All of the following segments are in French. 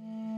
Mm-hmm.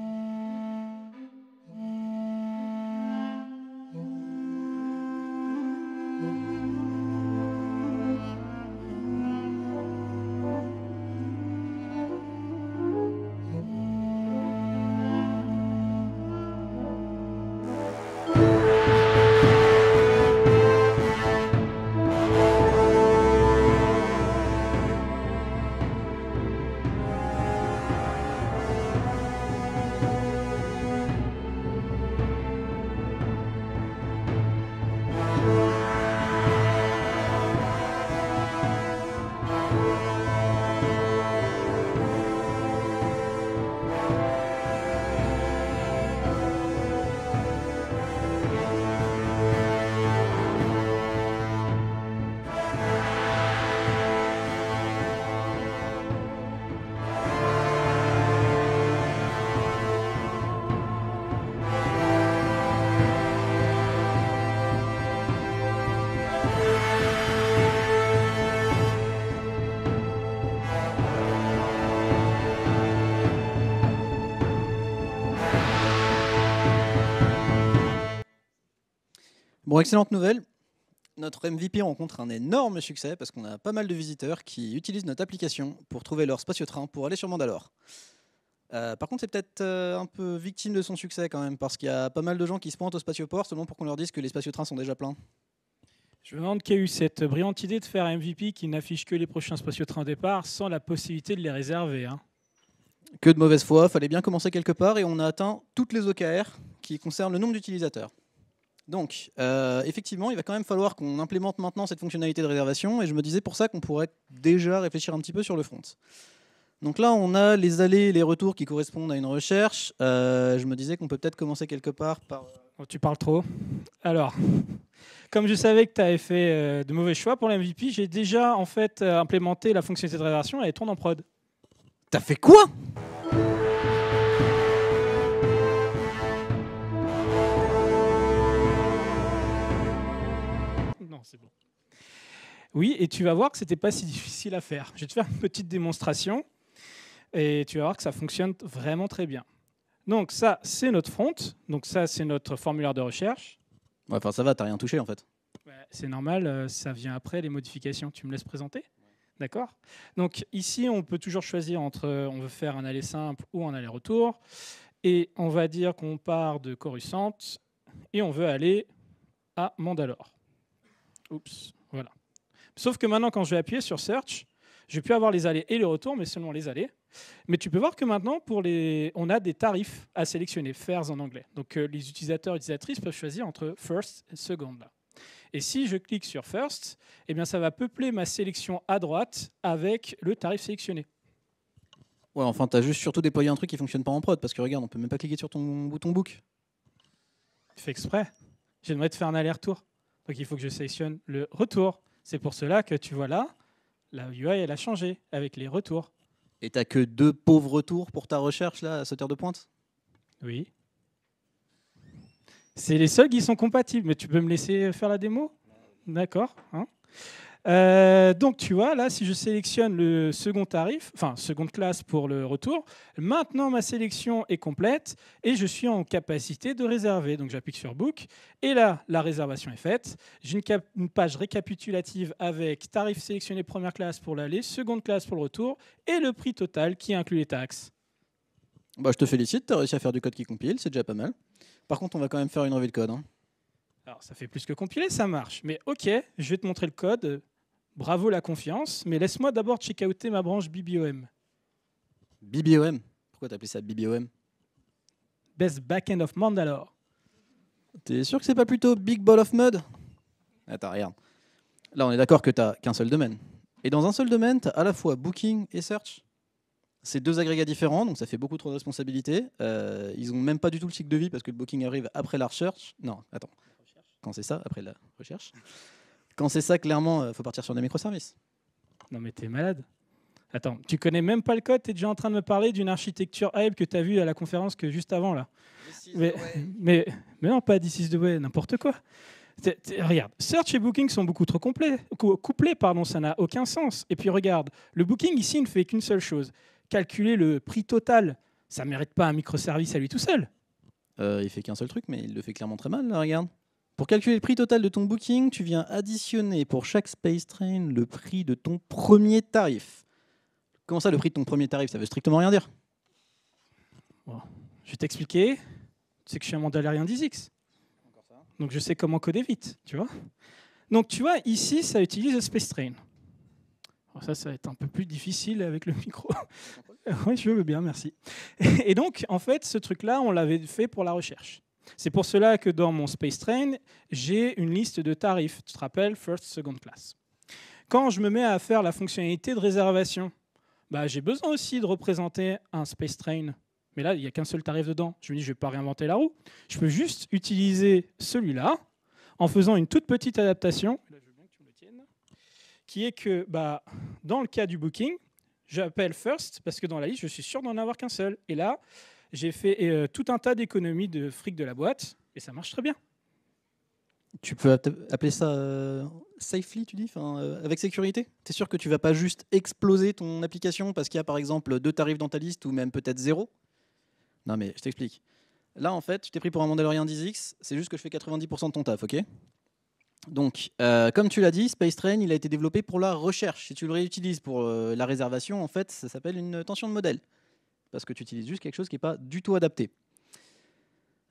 excellente nouvelle. Notre MVP rencontre un énorme succès parce qu'on a pas mal de visiteurs qui utilisent notre application pour trouver leur spatio-train pour aller sur Mandalore. Euh, par contre, c'est peut-être euh, un peu victime de son succès quand même, parce qu'il y a pas mal de gens qui se pointent au spatioport seulement pour qu'on leur dise que les spatiotrains sont déjà pleins. Je me demande qui a eu cette brillante idée de faire un MVP qui n'affiche que les prochains spatiotrains départ sans la possibilité de les réserver. Hein. Que de mauvaise foi, fallait bien commencer quelque part et on a atteint toutes les OKR qui concernent le nombre d'utilisateurs. Donc, euh, effectivement, il va quand même falloir qu'on implémente maintenant cette fonctionnalité de réservation, et je me disais pour ça qu'on pourrait déjà réfléchir un petit peu sur le front. Donc là, on a les allées et les retours qui correspondent à une recherche. Euh, je me disais qu'on peut peut-être commencer quelque part par... Oh, tu parles trop. Alors, comme je savais que tu avais fait euh, de mauvais choix pour l'MVP, j'ai déjà en fait implémenté la fonctionnalité de réservation et elle tourne en prod. T'as fait quoi c'est bon. Oui, et tu vas voir que c'était pas si difficile à faire. Je vais te faire une petite démonstration et tu vas voir que ça fonctionne vraiment très bien. Donc ça, c'est notre front. Donc ça, c'est notre formulaire de recherche. enfin, ça va, n'as rien touché en fait. c'est normal, euh, ça vient après les modifications. Tu me laisses présenter D'accord Donc ici, on peut toujours choisir entre euh, on veut faire un aller simple ou un aller-retour. Et on va dire qu'on part de Coruscant et on veut aller à Mandalore. Oups, voilà. Sauf que maintenant, quand je vais appuyer sur Search, je vais avoir les allées et les retours, mais seulement les allées. Mais tu peux voir que maintenant, pour les... on a des tarifs à sélectionner, faire en anglais. Donc euh, les utilisateurs et utilisatrices peuvent choisir entre First et Second. Et si je clique sur First, eh bien, ça va peupler ma sélection à droite avec le tarif sélectionné. Ouais, enfin, tu as juste surtout déployé un truc qui fonctionne pas en prod, parce que regarde, on peut même pas cliquer sur ton bouton Book. fais exprès. J'aimerais te faire un aller-retour. Donc il faut que je sélectionne le retour. C'est pour cela que tu vois là, la UI elle a changé avec les retours. Et t'as que deux pauvres retours pour ta recherche là à sauter de pointe Oui. C'est les seuls qui sont compatibles, mais tu peux me laisser faire la démo D'accord. Hein. Euh, donc tu vois, là, si je sélectionne le second tarif, enfin seconde classe pour le retour, maintenant ma sélection est complète et je suis en capacité de réserver. Donc j'appuie sur Book et là, la réservation est faite. J'ai une, page récapitulative avec tarif sélectionné première classe pour l'aller, seconde classe pour le retour et le prix total qui inclut les taxes. Bah, je te félicite, tu as réussi à faire du code qui compile, c'est déjà pas mal. Par contre, on va quand même faire une revue de code. Hein. Alors, ça fait plus que compiler, ça marche. Mais ok, je vais te montrer le code Bravo la confiance, mais laisse-moi d'abord check-outer ma branche BBOM. BBOM Pourquoi t'appelles ça BBOM Best Backend of Mandalore. T'es sûr que c'est pas plutôt Big Ball of Mud Attends, regarde. Là, on est d'accord que t'as qu'un seul domaine. Et dans un seul domaine, t'as à la fois Booking et Search. C'est deux agrégats différents, donc ça fait beaucoup trop de responsabilités. Euh, ils ont même pas du tout le cycle de vie parce que le Booking arrive après la recherche. Non, attends. Quand c'est ça, après la recherche quand c'est ça, clairement, il euh, faut partir sur des microservices. Non, mais t'es malade. Attends, tu connais même pas le code, tu es déjà en train de me parler d'une architecture hype que tu as vue à la conférence que juste avant là. Mais, non, pas d'ici de way, n'importe quoi. regarde, Search et Booking sont beaucoup trop complets, couplés, pardon, ça n'a aucun sens. Et puis regarde, le Booking ici ne fait qu'une seule chose, calculer le prix total. Ça mérite pas un microservice à lui tout seul. Euh, il fait qu'un seul truc, mais il le fait clairement très mal, regarde. Pour calculer le prix total de ton booking, tu viens additionner pour chaque Space Train le prix de ton premier tarif. Comment ça, le prix de ton premier tarif Ça veut strictement rien dire. Je vais t'expliquer. sais que je suis un mandalérien 10X. Donc je sais comment coder vite, tu vois. Donc tu vois, ici, ça utilise le Space Train. ça, ça va être un peu plus difficile avec le micro. oui, je veux bien, merci. Et donc, en fait, ce truc-là, on l'avait fait pour la recherche. C'est pour cela que dans mon Space Train, j'ai une liste de tarifs. Tu te rappelles, first, second class. Quand je me mets à faire la fonctionnalité de réservation, bah, j'ai besoin aussi de représenter un Space Train. Mais là, il n'y a qu'un seul tarif dedans. Je me dis, je ne vais pas réinventer la roue. Je peux juste utiliser celui-là en faisant une toute petite adaptation, qui est que bah, dans le cas du booking, j'appelle first parce que dans la liste, je suis sûr d'en avoir qu'un seul. Et là, j'ai fait euh, tout un tas d'économies de fric de la boîte et ça marche très bien. Tu peux appeler ça euh, safely, tu dis enfin, euh, Avec sécurité Tu es sûr que tu vas pas juste exploser ton application parce qu'il y a par exemple deux tarifs dans ta liste ou même peut-être zéro Non mais je t'explique. Là en fait, je t'ai pris pour un Mandalorian 10X, c'est juste que je fais 90% de ton taf, ok donc, comme tu l'as dit, Space Train, il a été développé pour la recherche. Si tu le réutilises pour la réservation, en fait, ça s'appelle une tension de modèle parce que tu utilises juste quelque chose qui n'est pas du tout adapté.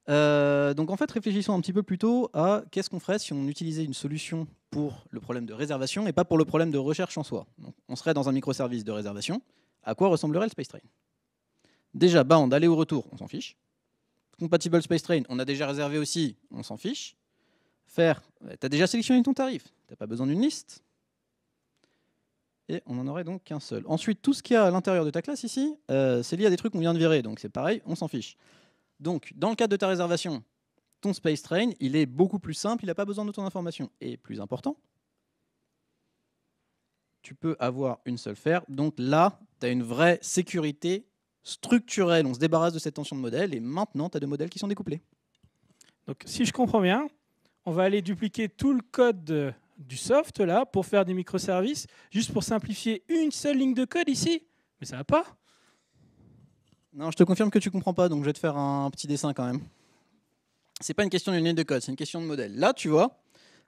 Euh, donc en fait, réfléchissons un petit peu plus tôt à qu'est-ce qu'on ferait si on utilisait une solution pour le problème de réservation et pas pour le problème de recherche en soi. on serait dans un microservice de réservation. À quoi ressemblerait le Space Train Déjà, bound, bah, aller au retour, on s'en fiche. Compatible Space Train, on a déjà réservé aussi, on s'en fiche. Faire, tu as déjà sélectionné ton tarif, tu n'as pas besoin d'une liste et on n'en aurait donc qu'un seul. Ensuite, tout ce qu'il y a à l'intérieur de ta classe ici, euh, c'est lié à des trucs qu'on vient de virer, donc c'est pareil, on s'en fiche. Donc, dans le cadre de ta réservation, ton Space Train, il est beaucoup plus simple, il n'a pas besoin de ton information. Et plus important, tu peux avoir une seule fer Donc là, tu as une vraie sécurité structurelle. On se débarrasse de cette tension de modèle et maintenant, tu as deux modèles qui sont découplés. Donc, si je comprends bien, on va aller dupliquer tout le code du soft là pour faire des microservices, juste pour simplifier une seule ligne de code ici Mais ça va pas Non, je te confirme que tu comprends pas, donc je vais te faire un petit dessin quand même. C'est pas une question d'une ligne de code, c'est une question de modèle. Là, tu vois,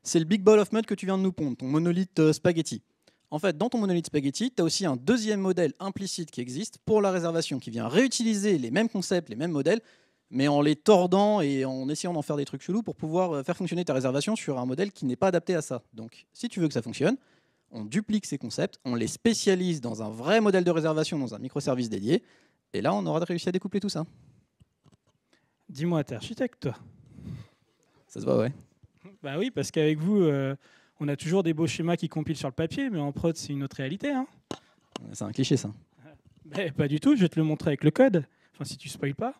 c'est le big ball of mud que tu viens de nous pondre, ton monolithe euh, spaghetti. En fait, dans ton monolithe spaghetti, tu as aussi un deuxième modèle implicite qui existe pour la réservation, qui vient réutiliser les mêmes concepts, les mêmes modèles, mais en les tordant et en essayant d'en faire des trucs chelous pour pouvoir euh, faire fonctionner ta réservation sur un modèle qui n'est pas adapté à ça. Donc, si tu veux que ça fonctionne, on duplique ces concepts, on les spécialise dans un vrai modèle de réservation, dans un microservice dédié, et là, on aura réussi à découpler tout ça. Dis-moi, t'es architecte, toi Ça se voit, ouais. Bah oui, parce qu'avec vous, euh, on a toujours des beaux schémas qui compilent sur le papier, mais en prod, c'est une autre réalité. Hein c'est un cliché, ça. Mais ben, pas du tout, je vais te le montrer avec le code si tu spoil pas.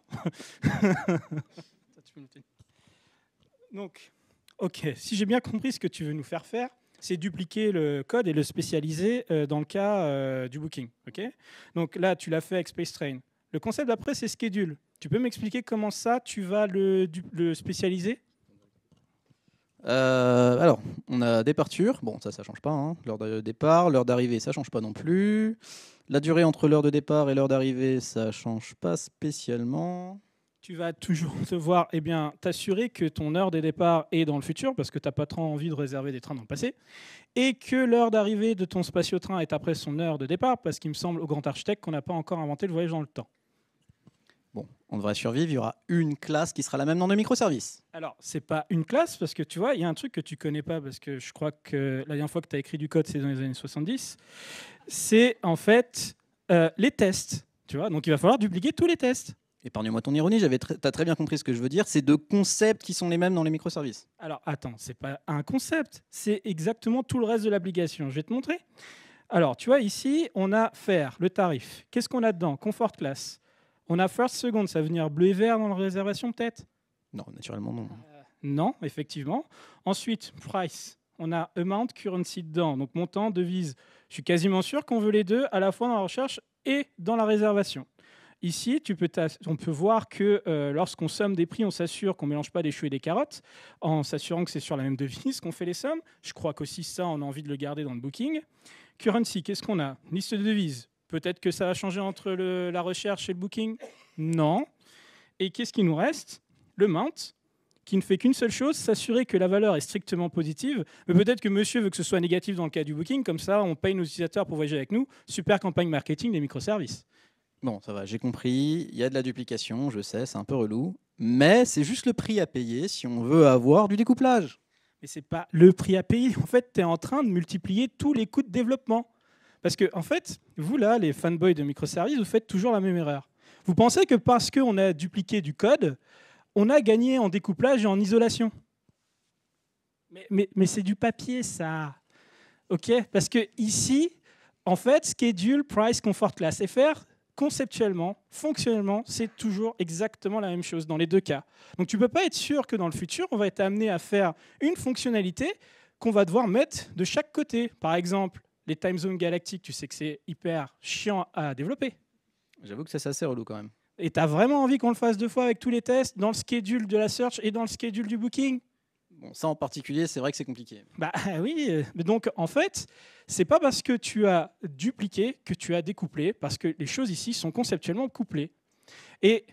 Donc, ok, si j'ai bien compris ce que tu veux nous faire faire, c'est dupliquer le code et le spécialiser euh, dans le cas euh, du booking. ok Donc là, tu l'as fait avec Space Train. Le concept d'après, c'est schedule. Tu peux m'expliquer comment ça, tu vas le, spécialiser euh, alors, on a départure, bon ça ça change pas, hein. l'heure de départ, l'heure d'arrivée ça change pas non plus, la durée entre l'heure de départ et l'heure d'arrivée, ça ne change pas spécialement. Tu vas toujours devoir eh bien, t'assurer que ton heure de départ est dans le futur, parce que tu n'as pas trop envie de réserver des trains dans le passé, et que l'heure d'arrivée de ton spatio-train est après son heure de départ, parce qu'il me semble au grand architecte qu'on n'a pas encore inventé le voyage dans le temps. Bon, on devrait survivre, il y aura une classe qui sera la même dans nos microservices. Alors, ce n'est pas une classe, parce que tu vois, il y a un truc que tu connais pas, parce que je crois que la dernière fois que tu as écrit du code, c'est dans les années 70 c'est en fait euh, les tests. Tu vois, donc il va falloir dupliquer tous les tests. Épargne-moi ton ironie, j'avais as très bien compris ce que je veux dire. C'est deux concepts qui sont les mêmes dans les microservices. Alors attends, c'est pas un concept, c'est exactement tout le reste de l'application. Je vais te montrer. Alors tu vois ici, on a faire le tarif. Qu'est-ce qu'on a dedans Comfort class. On a first second, ça va venir bleu et vert dans la réservation peut-être Non, naturellement non. Euh, non, effectivement. Ensuite price. On a amount currency dedans, donc montant, devise. Je suis quasiment sûr qu'on veut les deux, à la fois dans la recherche et dans la réservation. Ici, tu peux on peut voir que euh, lorsqu'on somme des prix, on s'assure qu'on ne mélange pas des choux et des carottes, en s'assurant que c'est sur la même devise qu'on fait les sommes. Je crois qu'aussi ça, on a envie de le garder dans le booking. Currency, qu'est-ce qu'on a Liste de devises. Peut-être que ça va changer entre la recherche et le booking Non. Et qu'est-ce qui nous reste Le mount qui ne fait qu'une seule chose, s'assurer que la valeur est strictement positive. Mais peut-être que monsieur veut que ce soit négatif dans le cas du booking, comme ça on paye nos utilisateurs pour voyager avec nous. Super campagne marketing des microservices. Bon, ça va, j'ai compris. Il y a de la duplication, je sais, c'est un peu relou. Mais c'est juste le prix à payer si on veut avoir du découplage. Mais c'est pas le prix à payer. En fait, tu es en train de multiplier tous les coûts de développement. Parce que, en fait, vous là, les fanboys de microservices, vous faites toujours la même erreur. Vous pensez que parce qu'on a dupliqué du code, on a gagné en découplage et en isolation. Mais, c'est du papier, ça. OK Parce que ici, en fait, schedule, price, comfort, class. FR, conceptuellement, fonctionnellement, c'est toujours exactement la même chose dans les deux cas. Donc tu ne peux pas être sûr que dans le futur, on va être amené à faire une fonctionnalité qu'on va devoir mettre de chaque côté. Par exemple, les time zones galactiques, tu sais que c'est hyper chiant à développer. J'avoue que ça, c'est assez relou quand même. Et tu as vraiment envie qu'on le fasse deux fois avec tous les tests, dans le schedule de la search et dans le schedule du booking Bon, ça en particulier, c'est vrai que c'est compliqué. Bah oui, euh, mais donc en fait, c'est pas parce que tu as dupliqué que tu as découplé, parce que les choses ici sont conceptuellement couplées. Et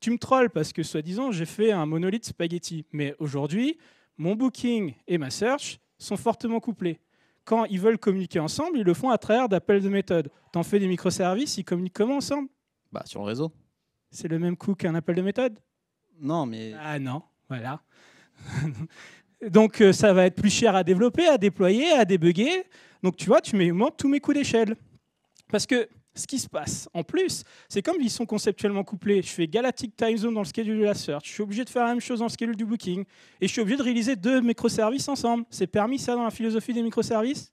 tu me trolles parce que soi-disant j'ai fait un monolithe spaghetti, mais aujourd'hui, mon booking et ma search sont fortement couplés. Quand ils veulent communiquer ensemble, ils le font à travers d'appels de méthode. T'en fais des microservices, ils communiquent comment ensemble bah, sur le réseau. C'est le même coût qu'un appel de méthode Non, mais. Ah non, voilà. Donc euh, ça va être plus cher à développer, à déployer, à débugger. Donc tu vois, tu mets moins tous mes coûts d'échelle. Parce que ce qui se passe en plus, c'est comme ils sont conceptuellement couplés, je fais Galactic Time Zone dans le schedule de la search, je suis obligé de faire la même chose dans le schedule du booking, et je suis obligé de réaliser deux microservices ensemble. C'est permis ça dans la philosophie des microservices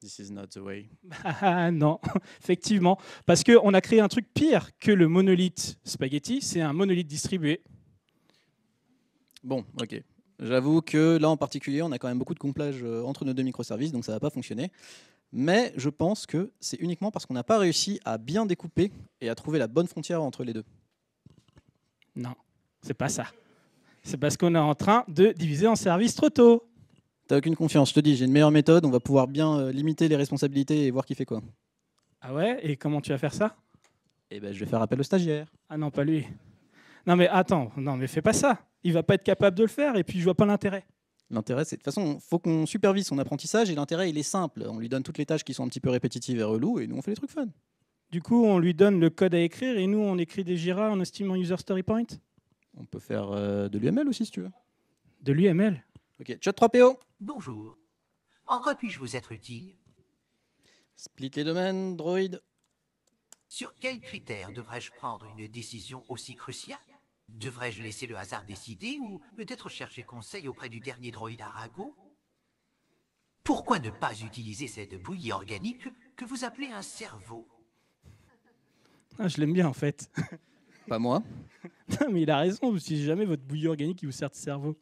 This is not the way. non, effectivement. Parce qu'on a créé un truc pire que le monolithe spaghetti, c'est un monolithe distribué. Bon, ok. J'avoue que là en particulier, on a quand même beaucoup de complages euh, entre nos deux microservices, donc ça ne va pas fonctionner. Mais je pense que c'est uniquement parce qu'on n'a pas réussi à bien découper et à trouver la bonne frontière entre les deux. Non, c'est pas ça. C'est parce qu'on est en train de diviser en services trop tôt. T'as aucune confiance, je te dis, j'ai une meilleure méthode, on va pouvoir bien euh, limiter les responsabilités et voir qui fait quoi. Ah ouais Et comment tu vas faire ça Eh ben, je vais faire appel au stagiaire. Ah non, pas lui. Non mais attends, non mais fais pas ça. Il va pas être capable de le faire et puis je vois pas l'intérêt. L'intérêt, c'est de toute façon, faut qu'on supervise son apprentissage et l'intérêt, il est simple. On lui donne toutes les tâches qui sont un petit peu répétitives et reloues et nous on fait les trucs fun. Du coup, on lui donne le code à écrire et nous on écrit des Jira en estimant user story point. On peut faire euh, de l'UML aussi si tu veux. De l'UML Ok, chat 3PO. Bonjour. En quoi puis-je vous être utile Split les domaines, droïde. Sur quels critères devrais-je prendre une décision aussi cruciale Devrais-je laisser le hasard décider ou peut-être chercher conseil auprès du dernier droïde Arago Pourquoi ne pas utiliser cette bouillie organique que vous appelez un cerveau ah, Je l'aime bien en fait. Pas moi. non, mais il a raison, si jamais votre bouillie organique qui vous sert de cerveau.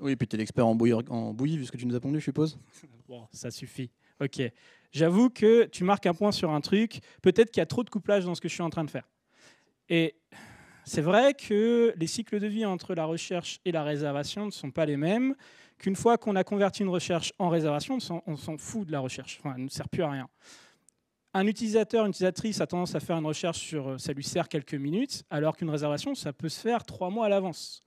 Oui, et puis tu es l'expert en bouillie, en vu ce que tu nous as pondu, je suppose. bon, ça suffit. Ok. J'avoue que tu marques un point sur un truc. Peut-être qu'il y a trop de couplage dans ce que je suis en train de faire. Et c'est vrai que les cycles de vie entre la recherche et la réservation ne sont pas les mêmes. Qu'une fois qu'on a converti une recherche en réservation, on s'en fout de la recherche. Enfin, elle ne sert plus à rien. Un utilisateur, une utilisatrice a tendance à faire une recherche sur euh, ça lui sert quelques minutes, alors qu'une réservation, ça peut se faire trois mois à l'avance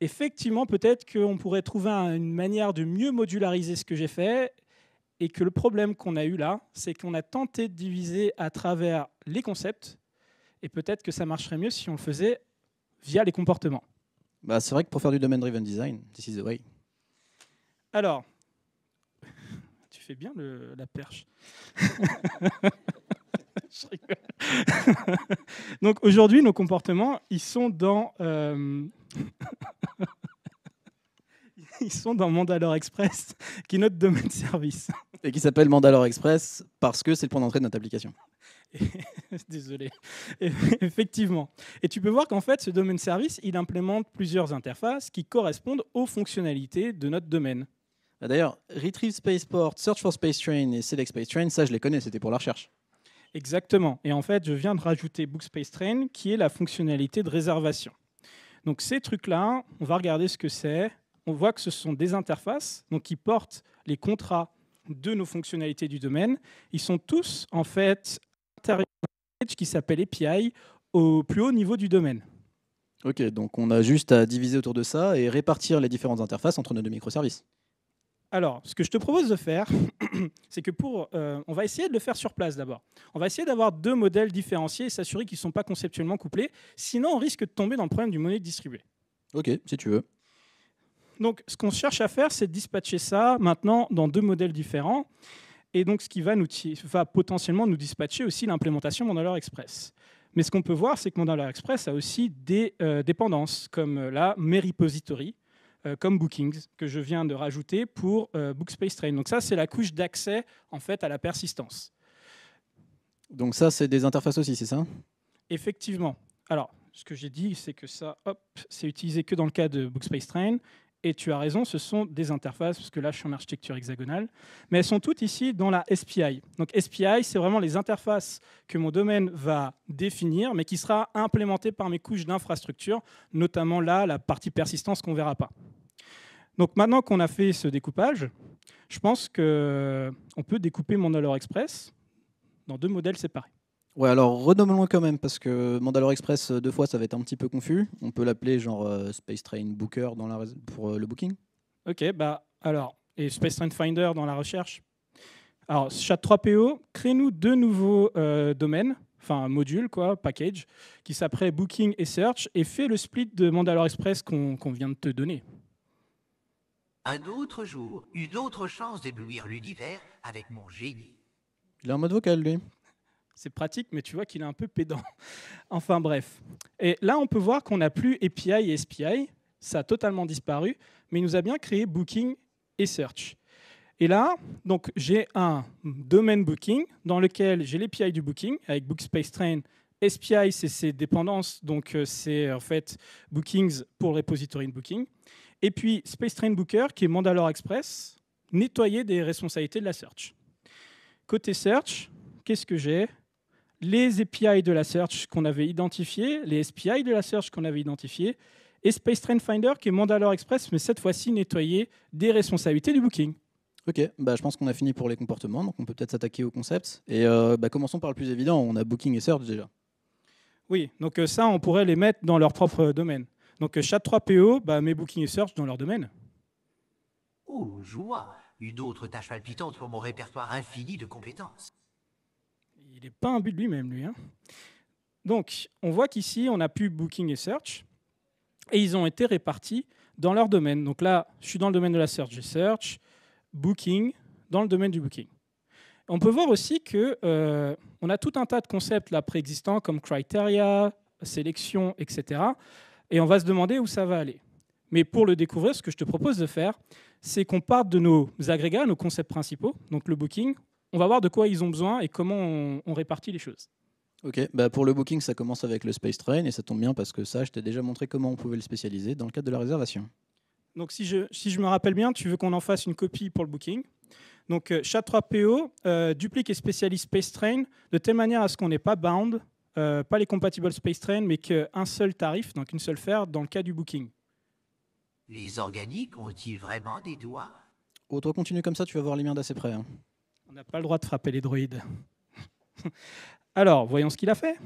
effectivement, peut-être qu'on pourrait trouver une manière de mieux modulariser ce que j'ai fait. Et que le problème qu'on a eu là, c'est qu'on a tenté de diviser à travers les concepts. Et peut-être que ça marcherait mieux si on le faisait via les comportements. Bah, c'est vrai que pour faire du domain-driven design, this is the way. Alors, tu fais bien la perche. Je rigole. Donc aujourd'hui, nos comportements, ils sont dans... Euh, ils sont dans Mandalore Express, qui est notre domaine de service. Et qui s'appelle Mandalore Express parce que c'est le point d'entrée de notre application. Désolé. Effectivement. Et tu peux voir qu'en fait, ce domaine service, il implémente plusieurs interfaces qui correspondent aux fonctionnalités de notre domaine. Bah, d'ailleurs, Retrieve Spaceport, Search for Space Train et Select Space Train, ça je les connais, c'était pour la recherche. Exactement. Et en fait, je viens de rajouter Book Space Train, qui est la fonctionnalité de réservation. Donc ces trucs-là, on va regarder ce que c'est. On voit que ce sont des interfaces donc, qui portent les contrats de nos fonctionnalités du domaine. Ils sont tous en fait qui s'appelle API au plus haut niveau du domaine. Ok, donc on a juste à diviser autour de ça et répartir les différentes interfaces entre nos deux microservices. Alors, ce que je te propose de faire, c'est que pour, euh, on va essayer de le faire sur place d'abord. On va essayer d'avoir deux modèles différenciés et s'assurer qu'ils ne sont pas conceptuellement couplés. Sinon, on risque de tomber dans le problème du monnaie distribuée. Ok, si tu veux. Donc, ce qu'on cherche à faire, c'est de dispatcher ça maintenant dans deux modèles différents. Et donc, ce qui va, nous, va potentiellement nous dispatcher aussi l'implémentation Mandalore Express. Mais ce qu'on peut voir, c'est que Mandalore Express a aussi des euh, dépendances, comme euh, la Meripository, euh, comme Bookings, que je viens de rajouter pour euh, Bookspace Train. Donc ça, c'est la couche d'accès en fait à la persistance. Donc ça, c'est des interfaces aussi, c'est ça Effectivement. Alors, ce que j'ai dit, c'est que ça, hop, c'est utilisé que dans le cas de Bookspace Train et tu as raison, ce sont des interfaces, parce que là, je suis en architecture hexagonale, mais elles sont toutes ici dans la SPI. Donc SPI, c'est vraiment les interfaces que mon domaine va définir, mais qui sera implémentée par mes couches d'infrastructure, notamment là, la partie persistance qu'on ne verra pas. Donc maintenant qu'on a fait ce découpage, je pense qu'on peut découper mon Allure Express dans deux modèles séparés. Ouais, alors renommons-le quand même, parce que Mandalore Express, euh, deux fois, ça va être un petit peu confus. On peut l'appeler genre euh, Space Train Booker dans la pour euh, le booking. Ok, bah alors, et Space Train Finder dans la recherche. Alors, Chat3PO, crée-nous deux nouveaux domaines, enfin modules, quoi, package, qui s'appellent Booking et Search, et fais le split de Mandalore Express qu'on vient de te donner. Un autre jour, une autre chance d'éblouir l'univers avec mon génie. Il est en mode vocal, lui. C'est pratique, mais tu vois qu'il est un peu pédant. enfin bref. Et là, on peut voir qu'on n'a plus API et SPI. Ça a totalement disparu, mais il nous a bien créé Booking et Search. Et là, donc j'ai un domaine Booking dans lequel j'ai l'API du Booking avec Bookspace Train. SPI, c'est ses dépendances, donc euh, c'est en fait Bookings pour le repository de Booking. Et puis Space Train Booker, qui est Mandalore Express, nettoyer des responsabilités de la search. Côté search, qu'est-ce que j'ai les API de la search qu'on avait identifiés, les SPI de la search qu'on avait identifiés, et Space Train Finder qui est Mandalore Express, mais cette fois-ci nettoyé des responsabilités du booking. Ok, bah, je pense qu'on a fini pour les comportements, donc on peut peut-être s'attaquer au concept. Et euh, bah, commençons par le plus évident, on a Booking et Search déjà. Oui, donc euh, ça, on pourrait les mettre dans leur propre domaine. Donc chaque euh, Chat3PO bah, met Booking et Search dans leur domaine. Oh, joie Une autre tâche palpitante pour mon répertoire infini de compétences pas un but de lui-même, lui. Hein. Donc, on voit qu'ici, on a pu Booking et Search, et ils ont été répartis dans leur domaine. Donc là, je suis dans le domaine de la Search, j'ai Search, Booking, dans le domaine du Booking. On peut voir aussi que euh, on a tout un tas de concepts là préexistants comme criteria, sélection, etc. Et on va se demander où ça va aller. Mais pour le découvrir, ce que je te propose de faire, c'est qu'on parte de nos agrégats, nos concepts principaux, donc le booking, on va voir de quoi ils ont besoin et comment on, répartit les choses. Ok, bah, pour le booking, ça commence avec le Space Train et ça tombe bien parce que ça, je t'ai déjà montré comment on pouvait le spécialiser dans le cadre de la réservation. Donc si je, si je me rappelle bien, tu veux qu'on en fasse une copie pour le booking. Donc euh, Chat3PO euh, duplique et spécialise Space Train de telle manière à ce qu'on n'ait pas bound, euh, pas les compatibles Space Train, mais qu'un seul tarif, donc une seule fare, dans le cas du booking. Les organiques ont-ils vraiment des doigts Oh, toi, continue comme ça, tu vas voir les miens d'assez près. Hein. On n'a pas le droit de frapper les droïdes. Alors, voyons ce qu'il a fait.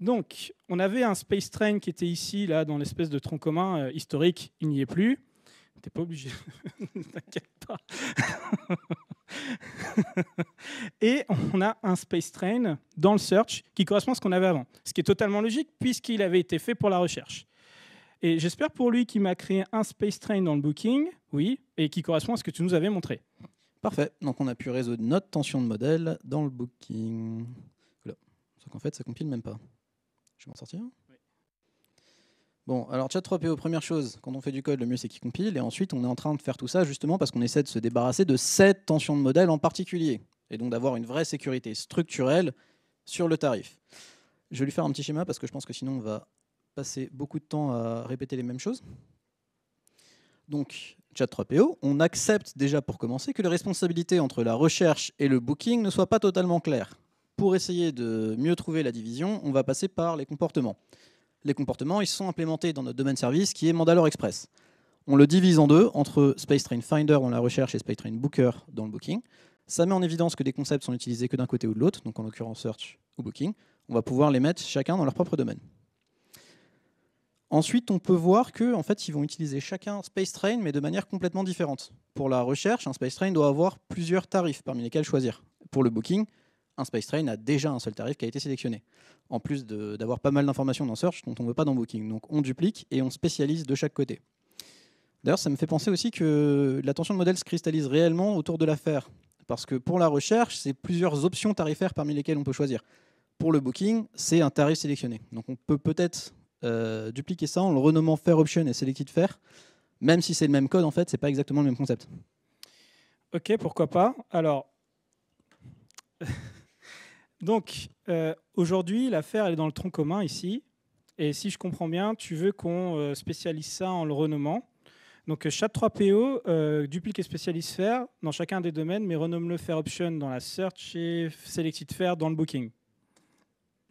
Donc, on avait un space train qui était ici, là, dans l'espèce de tronc commun euh, historique. Il n'y est plus. T'es pas obligé. t'inquiète pas. Et on a un space train dans le search qui correspond à ce qu'on avait avant, ce qui est totalement logique puisqu'il avait été fait pour la recherche. Et j'espère pour lui qu'il m'a créé un space train dans le booking, oui, et qui correspond à ce que tu nous avais montré. Parfait. Donc on a pu résoudre notre tension de modèle dans le booking. Voilà. Sauf qu'en fait, ça compile même pas. Je vais m'en sortir. Bon, alors Chat3PO, première chose, quand on fait du code, le mieux c'est qu'il compile. Et ensuite, on est en train de faire tout ça justement parce qu'on essaie de se débarrasser de cette tension de modèle en particulier. Et donc d'avoir une vraie sécurité structurelle sur le tarif. Je vais lui faire un petit schéma parce que je pense que sinon on va passer beaucoup de temps à répéter les mêmes choses. Donc, Chat 3PO, on accepte déjà pour commencer que les responsabilités entre la recherche et le booking ne soient pas totalement claires. Pour essayer de mieux trouver la division, on va passer par les comportements. Les comportements, ils sont implémentés dans notre domaine service qui est Mandalore Express. On le divise en deux entre Space Train Finder dans la recherche et Space Train Booker dans le booking. Ça met en évidence que des concepts sont utilisés que d'un côté ou de l'autre, donc en l'occurrence Search ou Booking. On va pouvoir les mettre chacun dans leur propre domaine. Ensuite, on peut voir que en fait, ils vont utiliser chacun Space Train, mais de manière complètement différente. Pour la recherche, un Space Train doit avoir plusieurs tarifs parmi lesquels choisir. Pour le booking, un Space Train a déjà un seul tarif qui a été sélectionné. En plus d'avoir pas mal d'informations dans Search dont on ne veut pas dans Booking. Donc on duplique et on spécialise de chaque côté. D'ailleurs, ça me fait penser aussi que l'attention de modèle se cristallise réellement autour de l'affaire. Parce que pour la recherche, c'est plusieurs options tarifaires parmi lesquelles on peut choisir. Pour le booking, c'est un tarif sélectionné. Donc on peut peut-être euh, dupliquer ça en le renommant Fair Option et Selected Fair, même si c'est le même code, en fait, c'est pas exactement le même concept. Ok, pourquoi pas. Alors, donc euh, aujourd'hui, l'affaire elle est dans le tronc commun ici. Et si je comprends bien, tu veux qu'on euh, spécialise ça en le renommant. Donc chat3PO duplique et spécialise faire dans chacun des domaines, mais renomme le faire option dans la search et selected faire dans le booking.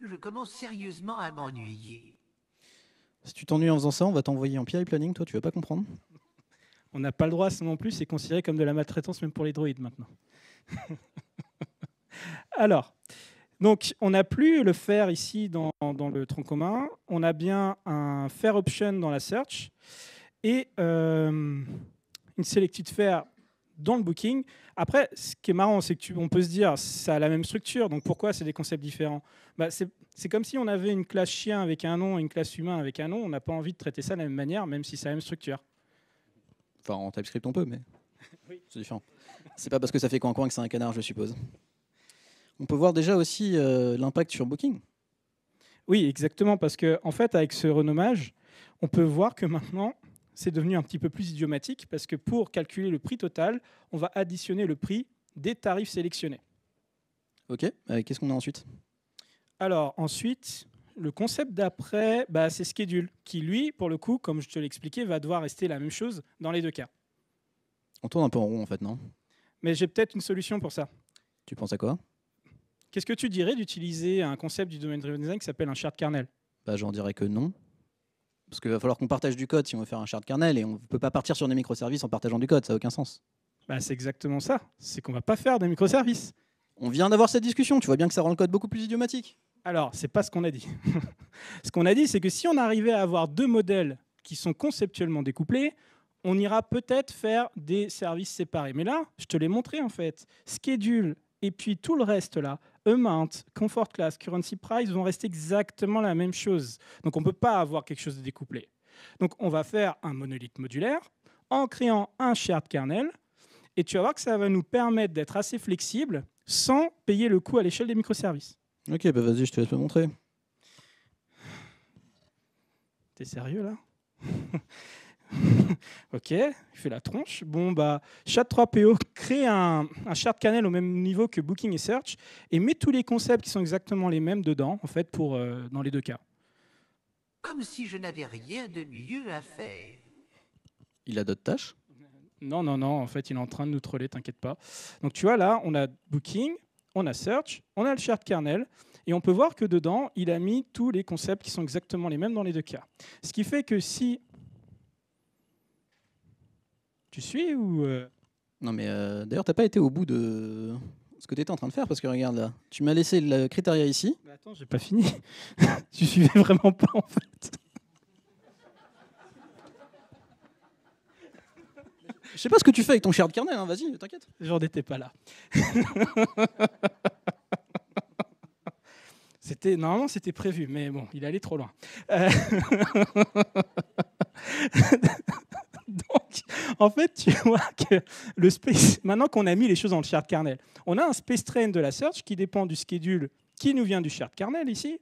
Je commence sérieusement à m'ennuyer. Si tu t'ennuies en faisant ça, on va t'envoyer en PI planning, toi, tu vas pas comprendre. On n'a pas le droit à ça non plus, c'est considéré comme de la maltraitance même pour les droïdes maintenant. Alors, donc on n'a plus le faire ici dans, le tronc commun, on a bien un faire option dans la search et euh, une selected faire dans le booking. Après, ce qui est marrant, c'est que peut se dire, ça a la même structure, donc pourquoi c'est des concepts différents bah, C'est comme si on avait une classe chien avec un nom et une classe humain avec un nom. On n'a pas envie de traiter ça de la même manière, même si c'est la même structure. Enfin, en TypeScript, on peut, mais oui. c'est différent. C'est pas parce que ça fait coin-coin que c'est un canard, je suppose. On peut voir déjà aussi euh, l'impact sur Booking. Oui, exactement, parce que en fait, avec ce renommage, on peut voir que maintenant, c'est devenu un petit peu plus idiomatique parce que pour calculer le prix total, on va additionner le prix des tarifs sélectionnés. Ok, euh, qu'est-ce qu'on a ensuite Alors ensuite, le concept d'après, bah, c'est schedule, qui lui, pour le coup, comme je te l'expliquais, va devoir rester la même chose dans les deux cas. On tourne un peu en rond en fait, non Mais j'ai peut-être une solution pour ça. Tu penses à quoi Qu'est-ce que tu dirais d'utiliser un concept du domaine driven design qui s'appelle un shared kernel Bah j'en dirais que non, parce qu'il va falloir qu'on partage du code si on veut faire un shard kernel et on ne peut pas partir sur des microservices en partageant du code, ça n'a aucun sens. Bah, c'est exactement ça. C'est qu'on va pas faire des microservices. On vient d'avoir cette discussion, tu vois bien que ça rend le code beaucoup plus idiomatique. Alors, c'est pas ce qu'on a dit. ce qu'on a dit, c'est que si on arrivait à avoir deux modèles qui sont conceptuellement découplés, on ira peut-être faire des services séparés. Mais là, je te l'ai montré en fait. Schedule et puis tout le reste là, amount, comfort class, currency price vont rester exactement la même chose. Donc on ne peut pas avoir quelque chose de découplé. Donc on va faire un monolithe modulaire en créant un shared kernel et tu vas voir que ça va nous permettre d'être assez flexible sans payer le coût à l'échelle des microservices. Ok, bah, vas-y, je te laisse me montrer. T'es sérieux là ok, il fait la tronche. Bon, bah, Chat3PO crée un, chart kernel au même niveau que Booking et Search et met tous les concepts qui sont exactement les mêmes dedans, en fait, pour, euh, dans les deux cas. Comme si je n'avais rien de mieux à faire. Il a d'autres tâches Non, non, non, en fait, il est en train de nous troller, t'inquiète pas. Donc, tu vois, là, on a Booking, on a Search, on a le chart kernel, et on peut voir que dedans, il a mis tous les concepts qui sont exactement les mêmes dans les deux cas. Ce qui fait que si tu suis ou. Euh non, mais euh, d'ailleurs, t'as pas été au bout de ce que tu étais en train de faire parce que regarde là, tu m'as laissé le critériat ici. Mais attends, j'ai pas fini. tu suivais vraiment pas en fait. Je sais pas ce que tu fais avec ton de carnet, hein, vas-y, t'inquiète. J'en étais pas là. c'était normalement c'était prévu, mais bon, il allait trop loin. Euh, en fait, tu vois que le space, maintenant qu'on a mis les choses dans le shard kernel, on a un space train de la search qui dépend du schedule qui nous vient du shard kernel ici,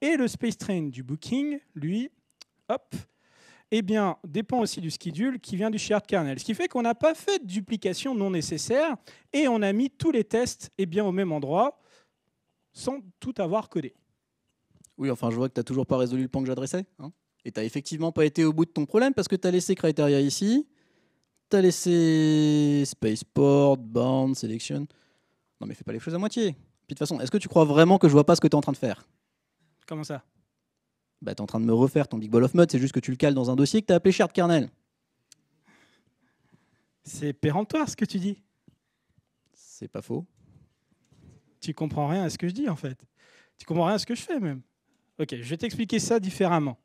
et le space train du booking, lui, hop, eh bien, dépend aussi du schedule qui vient du shard kernel. Ce qui fait qu'on n'a pas fait de duplication non nécessaire et on a mis tous les tests eh bien, au même endroit sans tout avoir codé. Oui, enfin, je vois que tu n'as toujours pas résolu le point que j'adressais. Hein. Et tu effectivement pas été au bout de ton problème parce que tu as laissé Criteria ici, tu as laissé Spaceport, Bound, Selection. Non mais fais pas les choses à moitié. Puis de toute façon, est-ce que tu crois vraiment que je vois pas ce que tu es en train de faire Comment ça Bah tu es en train de me refaire ton Big Ball of Mud, c'est juste que tu le cales dans un dossier que tu as appelé Shard Kernel. C'est péremptoire ce que tu dis. C'est pas faux. Tu comprends rien à ce que je dis en fait. Tu comprends rien à ce que je fais même. Ok, je vais t'expliquer ça différemment.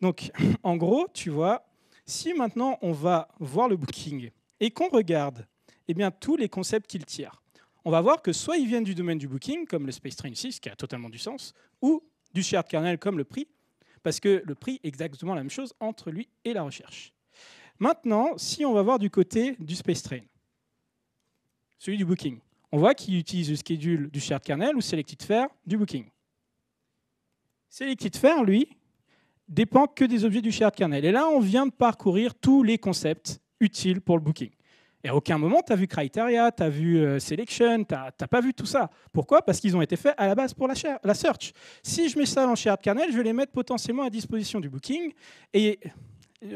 Donc, en gros, tu vois, si maintenant on va voir le booking et qu'on regarde eh bien, tous les concepts qu'il tire, on va voir que soit ils viennent du domaine du booking, comme le Space Train 6, qui a totalement du sens, ou du shared kernel, comme le prix, parce que le prix est exactement la même chose entre lui et la recherche. Maintenant, si on va voir du côté du Space Train, celui du booking, on voit qu'il utilise le schedule du shared kernel ou selected Fair du booking. Selected Fair, lui, dépend que des objets du shared kernel. Et là, on vient de parcourir tous les concepts utiles pour le booking. Et à aucun moment, tu as vu criteria, tu as vu euh, selection, tu n'as pas vu tout ça. Pourquoi Parce qu'ils ont été faits à la base pour la, search. Si je mets ça dans shared kernel, je vais les mettre potentiellement à disposition du booking. Et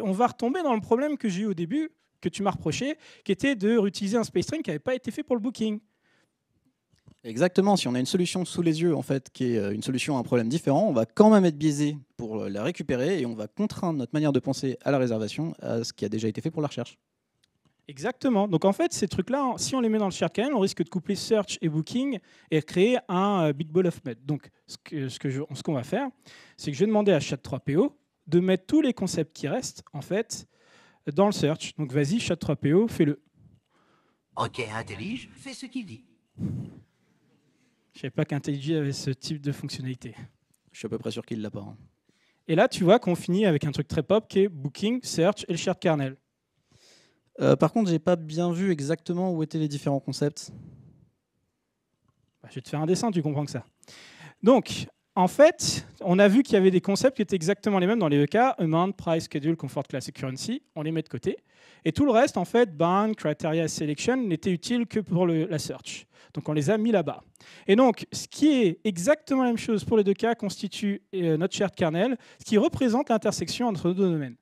on va retomber dans le problème que j'ai eu au début, que tu m'as reproché, qui était de réutiliser un space string qui n'avait pas été fait pour le booking. Exactement, si on a une solution sous les yeux, en fait, qui est euh, une solution à un problème différent, on va quand même être biaisé pour euh, la récupérer et on va contraindre notre manière de penser à la réservation à ce qui a déjà été fait pour la recherche. Exactement. Donc en fait, ces trucs-là, si on les met dans le shared on risque de coupler search et booking et créer un euh, big ball of mud. Donc ce qu'on ce que ce va faire, c'est que je vais demander à Chat3PO de mettre tous les concepts qui restent, en fait, dans le search. Donc vas-y, Chat3PO, fais-le. Ok, intelligent, fais ce qu'il dit. Je savais pas qu'IntelliJ avait ce type de fonctionnalité. Je suis à peu près sûr qu'il l'a pas. Hein. Et là, tu vois qu'on finit avec un truc très pop qui est Booking, Search et le shared kernel. Euh, par contre, j'ai pas bien vu exactement où étaient les différents concepts. Bah, je vais te faire un dessin, tu comprends que ça. Donc, en fait, on a vu qu'il y avait des concepts qui étaient exactement les mêmes dans les deux cas, amount, price, schedule, comfort, class et currency, on les met de côté. Et tout le reste, en fait, bound, criteria, selection, n'était utile que pour la search. Donc on les a mis là-bas. Et donc, ce qui est exactement la même chose pour les deux cas constitue euh, notre shared kernel, ce qui représente l'intersection entre nos deux domaines.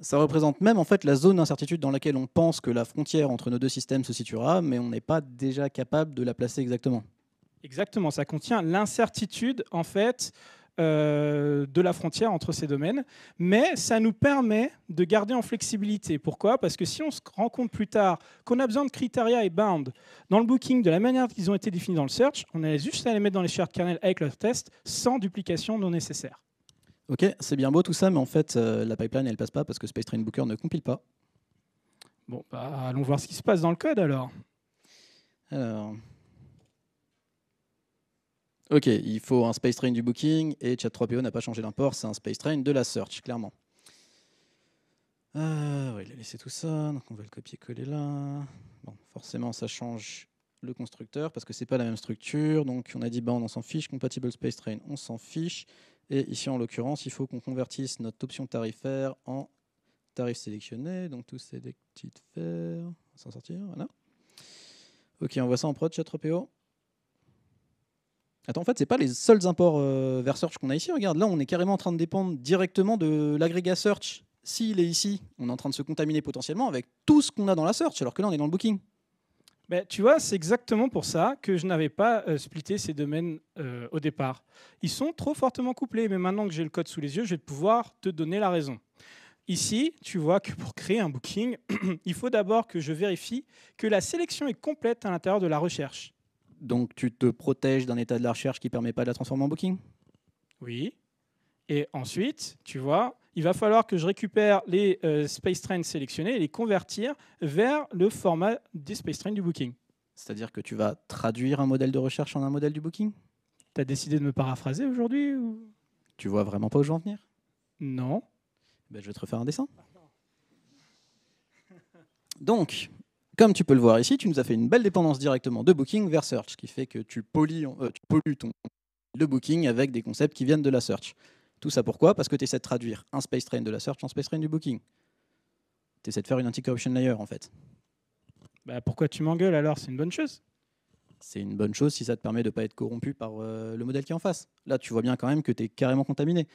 Ça représente même en fait la zone d'incertitude dans laquelle on pense que la frontière entre nos deux systèmes se situera, mais on n'est pas déjà capable de la placer exactement. Exactement, ça contient l'incertitude en fait euh, de la frontière entre ces domaines, mais ça nous permet de garder en flexibilité. Pourquoi Parce que si on se rend compte plus tard qu'on a besoin de criteria et bound dans le booking de la manière qu'ils ont été définis dans le search, on a juste à les mettre dans les shared kernel avec le test sans duplication non nécessaire. Ok, c'est bien beau tout ça, mais en fait, euh, la pipeline, elle passe pas parce que Space Train Booker ne compile pas. Bon, bah, allons voir ce qui se passe dans le code alors. Alors, Ok, il faut un space train du booking et Chat3PO n'a pas changé d'import, c'est un space train de la search, clairement. Ah, il a laissé tout ça, donc on va le copier-coller là. Bon, forcément, ça change le constructeur parce que c'est pas la même structure. Donc on a dit bah on s'en fiche, compatible space train, on s'en fiche. Et ici en l'occurrence, il faut qu'on convertisse notre option tarifaire en tarif sélectionné. Donc tout sélectionné. faire, s'en sortir, voilà. Ok, on voit ça en prod, chat 3PO. Attends, en fait, c'est pas les seuls imports euh, vers search qu'on a ici. Regarde, là, on est carrément en train de dépendre directement de l'agrégat search. S'il est ici, on est en train de se contaminer potentiellement avec tout ce qu'on a dans la search, alors que là, on est dans le booking. tu vois, c'est exactement pour ça que je n'avais pas euh, splitté ces domaines euh, au départ. Ils sont trop fortement couplés, mais maintenant que j'ai le code sous les yeux, je vais pouvoir te donner la raison. Ici, tu vois que pour créer un booking, il faut d'abord que je vérifie que la sélection est complète à l'intérieur de la recherche. Donc tu te protèges d'un état de la recherche qui ne permet pas de la transformer en booking Oui. Et ensuite, tu vois, il va falloir que je récupère les euh, space trains sélectionnés et les convertir vers le format des space trains du booking. C'est-à-dire que tu vas traduire un modèle de recherche en un modèle du booking Tu as décidé de me paraphraser aujourd'hui ou... Tu vois vraiment pas où je vais en venir Non. Ben, je vais te refaire un dessin. Donc, comme tu peux le voir ici, tu nous as fait une belle dépendance directement de Booking vers Search, qui fait que tu, euh, pollues ton, le Booking avec des concepts qui viennent de la Search. Tout ça pourquoi Parce que tu essaies de traduire un space train de la Search en space train du Booking. Tu essaies de faire une anti-corruption layer, en fait. Bah, pourquoi tu m'engueules alors C'est une bonne chose c'est une bonne chose si ça te permet de ne pas être corrompu par euh, le modèle qui est en face. Là, tu vois bien quand même que tu es carrément contaminé.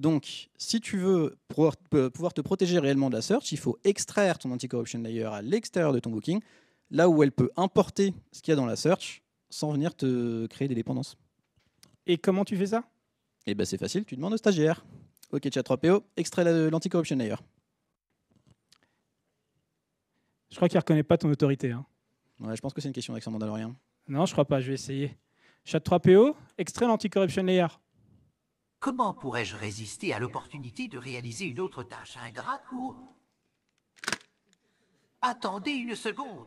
Donc, si tu veux euh, pouvoir te protéger réellement de la search, il faut extraire ton anti-corruption layer à l'extérieur de ton booking, là où elle peut importer ce qu'il y a dans la search sans venir te créer des dépendances. Et comment tu fais ça Eh ben, c'est facile, tu demandes au stagiaire. Ok, chat 3PO, extrait l'anti-corruption layer. Je crois qu'il ne reconnaît pas ton autorité. Hein. je pense que c'est une question d'accent mandalorien. Hein. Non, je crois pas, je vais essayer. Chat 3PO, extrait l'anti-corruption layer. Comment pourrais-je résister à l'opportunité de réaliser une autre tâche ingrate ou... Attendez une seconde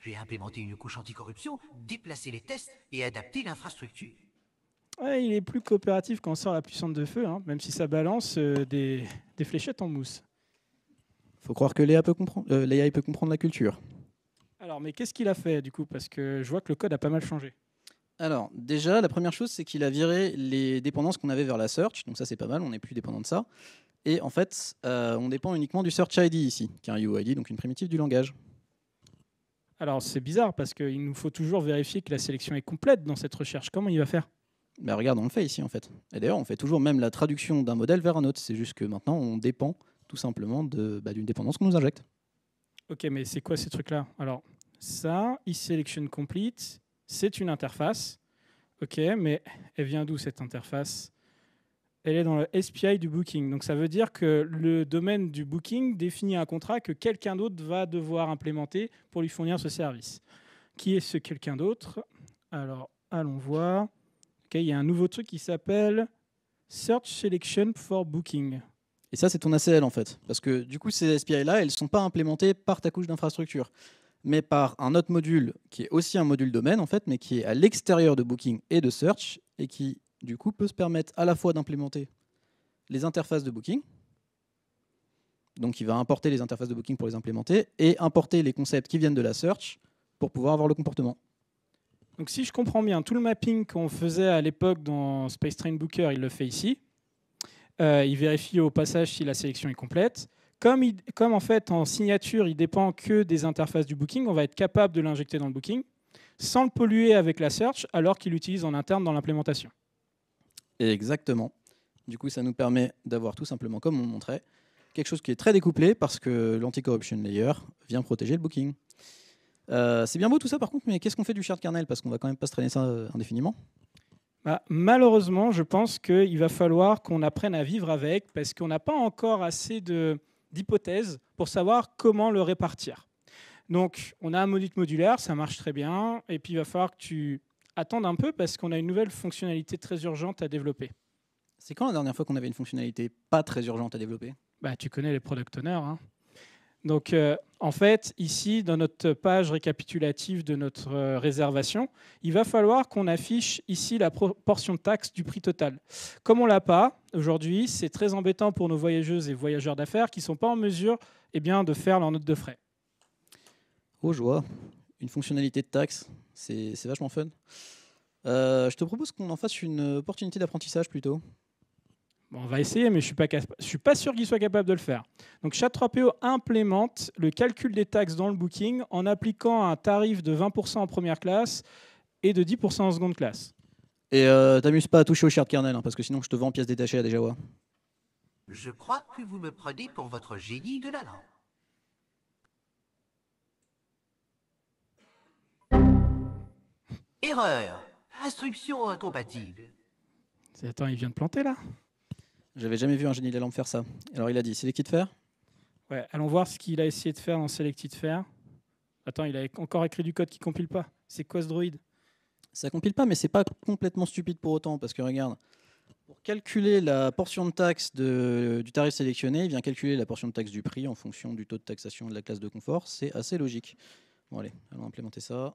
J'ai implémenté une couche anticorruption, déplacé les tests et adapté l'infrastructure. il est plus coopératif quand on sort la puissante de feu, hein, même si ça balance euh, des, fléchettes en mousse. Faut croire que Léa peut, comprendre, euh, peut comprendre la culture. Alors, mais qu'est-ce qu'il a fait du coup Parce que je vois que le code a pas mal changé. Alors, déjà, la première chose, c'est qu'il a viré les dépendances qu'on avait vers la search. Donc, ça, c'est pas mal, on n'est plus dépendant de ça. Et en fait, euh, on dépend uniquement du search ID ici, qui est un UID, donc une primitive du langage. Alors, c'est bizarre parce qu'il nous faut toujours vérifier que la sélection est complète dans cette recherche. Comment il va faire ben Regarde, on le fait ici, en fait. Et d'ailleurs, on fait toujours même la traduction d'un modèle vers un autre. C'est juste que maintenant, on dépend tout simplement bah, d'une dépendance qu'on nous injecte. Ok, mais c'est quoi ces trucs-là Alors, ça, e-selection complete, c'est une interface. OK, mais elle vient d'où cette interface Elle est dans le SPI du booking. Donc ça veut dire que le domaine du booking définit un contrat que quelqu'un d'autre va devoir implémenter pour lui fournir ce service. Qui est ce quelqu'un d'autre Alors, allons voir. OK, il y a un nouveau truc qui s'appelle Search Selection for Booking. Et ça, c'est ton ACL en fait. Parce que du coup, ces SPI-là, elles ne sont pas implémentées par ta couche d'infrastructure mais par un autre module qui est aussi un module domaine, en fait, mais qui est à l'extérieur de Booking et de Search, et qui, du coup, peut se permettre à la fois d'implémenter les interfaces de Booking, donc il va importer les interfaces de Booking pour les implémenter, et importer les concepts qui viennent de la Search pour pouvoir avoir le comportement. Donc si je comprends bien, tout le mapping qu'on faisait à l'époque dans Space Train Booker, il le fait ici. Euh, il vérifie au passage si la sélection est complète. Comme, en fait en signature, il dépend que des interfaces du booking, on va être capable de l'injecter dans le booking sans le polluer avec la search alors qu'il l'utilise en interne dans l'implémentation. Exactement. Du coup, ça nous permet d'avoir tout simplement, comme on montrait, quelque chose qui est très découplé parce que l'anti-corruption layer vient protéger le booking. Euh, c'est bien beau tout ça par contre, mais qu'est-ce qu'on fait du shard kernel Parce qu'on va quand même pas se traîner ça euh, indéfiniment. Bah, malheureusement, je pense qu'il va falloir qu'on apprenne à vivre avec parce qu'on n'a pas encore assez de, d'hypothèses pour savoir comment le répartir. Donc, on a un module modulaire, ça marche très bien, et puis il va falloir que tu attendes un peu parce qu'on a une nouvelle fonctionnalité très urgente à développer. C'est quand la dernière fois qu'on avait une fonctionnalité pas très urgente à développer Bah, tu connais les product owners. Hein donc, euh, en fait, ici, dans notre page récapitulative de notre euh, réservation, il va falloir qu'on affiche ici la proportion de taxe du prix total. Comme on ne l'a pas aujourd'hui, c'est très embêtant pour nos voyageuses et voyageurs d'affaires qui ne sont pas en mesure eh bien, de faire leur note de frais. Oh joie, une fonctionnalité de taxe, c'est vachement fun. Euh, je te propose qu'on en fasse une opportunité d'apprentissage plutôt on va essayer, mais je ne suis, pas sûr qu'il soit capable de le faire. Donc Chat3PO implémente le calcul des taxes dans le booking en appliquant un tarif de 20% en première classe et de 10% en seconde classe. Et euh, t'amuses pas à toucher au shared kernel, hein, parce que sinon je te vends en pièces détachées à Jawas. Je crois que vous me prenez pour votre génie de la langue. Erreur. Instruction incompatible. Attends, il vient de planter là j'avais jamais vu un génie des lampes faire ça. Alors il a dit, c'est de faire Ouais, allons voir ce qu'il a essayé de faire dans de Fair. Attends, il a encore écrit du code qui compile pas. C'est quoi ce droïde Ça compile pas, mais c'est pas complètement stupide pour autant, parce que regarde, pour calculer la portion de taxe de, du tarif sélectionné, il vient calculer la portion de taxe du prix en fonction du taux de taxation de la classe de confort. C'est assez logique. Bon allez, allons implémenter ça,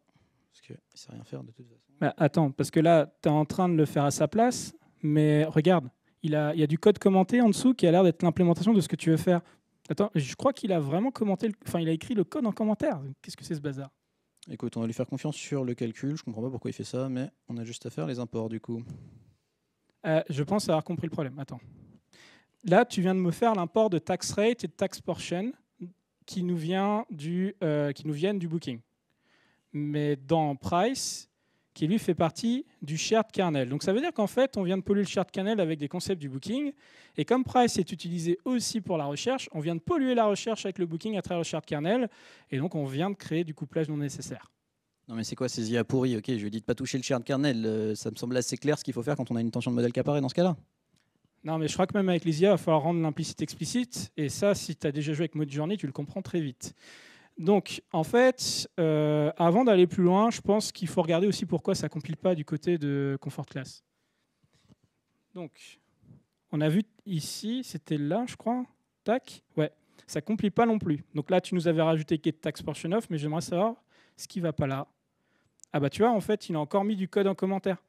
parce qu'il ne sait rien faire de toute façon. Bah, attends, parce que là, tu es en train de le faire à sa place, mais regarde, il, y a du code commenté en dessous qui a l'air d'être l'implémentation de ce que tu veux faire. Attends, je crois qu'il a vraiment commenté, enfin, il a écrit le code en commentaire. Qu'est-ce que c'est ce bazar Écoute, on va lui faire confiance sur le calcul. Je comprends pas pourquoi il fait ça, mais on a juste à faire les imports du coup. Euh, je pense avoir compris le problème. Attends. Là, tu viens de me faire l'import de tax rate et de tax portion qui nous, vient du, euh, qui nous viennent du booking. Mais dans price, qui lui fait partie du shared kernel. Donc ça veut dire qu'en fait, on vient de polluer le shared kernel avec des concepts du booking. Et comme Price est utilisé aussi pour la recherche, on vient de polluer la recherche avec le booking à travers le shared kernel. Et donc on vient de créer du couplage non nécessaire. Non mais c'est quoi ces IA pourries Ok, je lui dis de pas toucher le shared kernel. Euh, ça me semble assez clair ce qu'il faut faire quand on a une tension de modèle qui apparaît dans ce cas-là. Non mais je crois que même avec les IA, il va falloir rendre l'implicite explicite. Et ça, si tu as déjà joué avec Mode Journey, tu le comprends très vite. Donc, en fait, euh, avant d'aller plus loin, je pense qu'il faut regarder aussi pourquoi ça ne compile pas du côté de Comfort Class. Donc, on a vu ici, c'était là, je crois. Tac, ouais, ça ne compile pas non plus. Donc là, tu nous avais rajouté get tax portion off, mais j'aimerais savoir ce qui ne va pas là. Ah bah tu vois, en fait, il a encore mis du code en commentaire.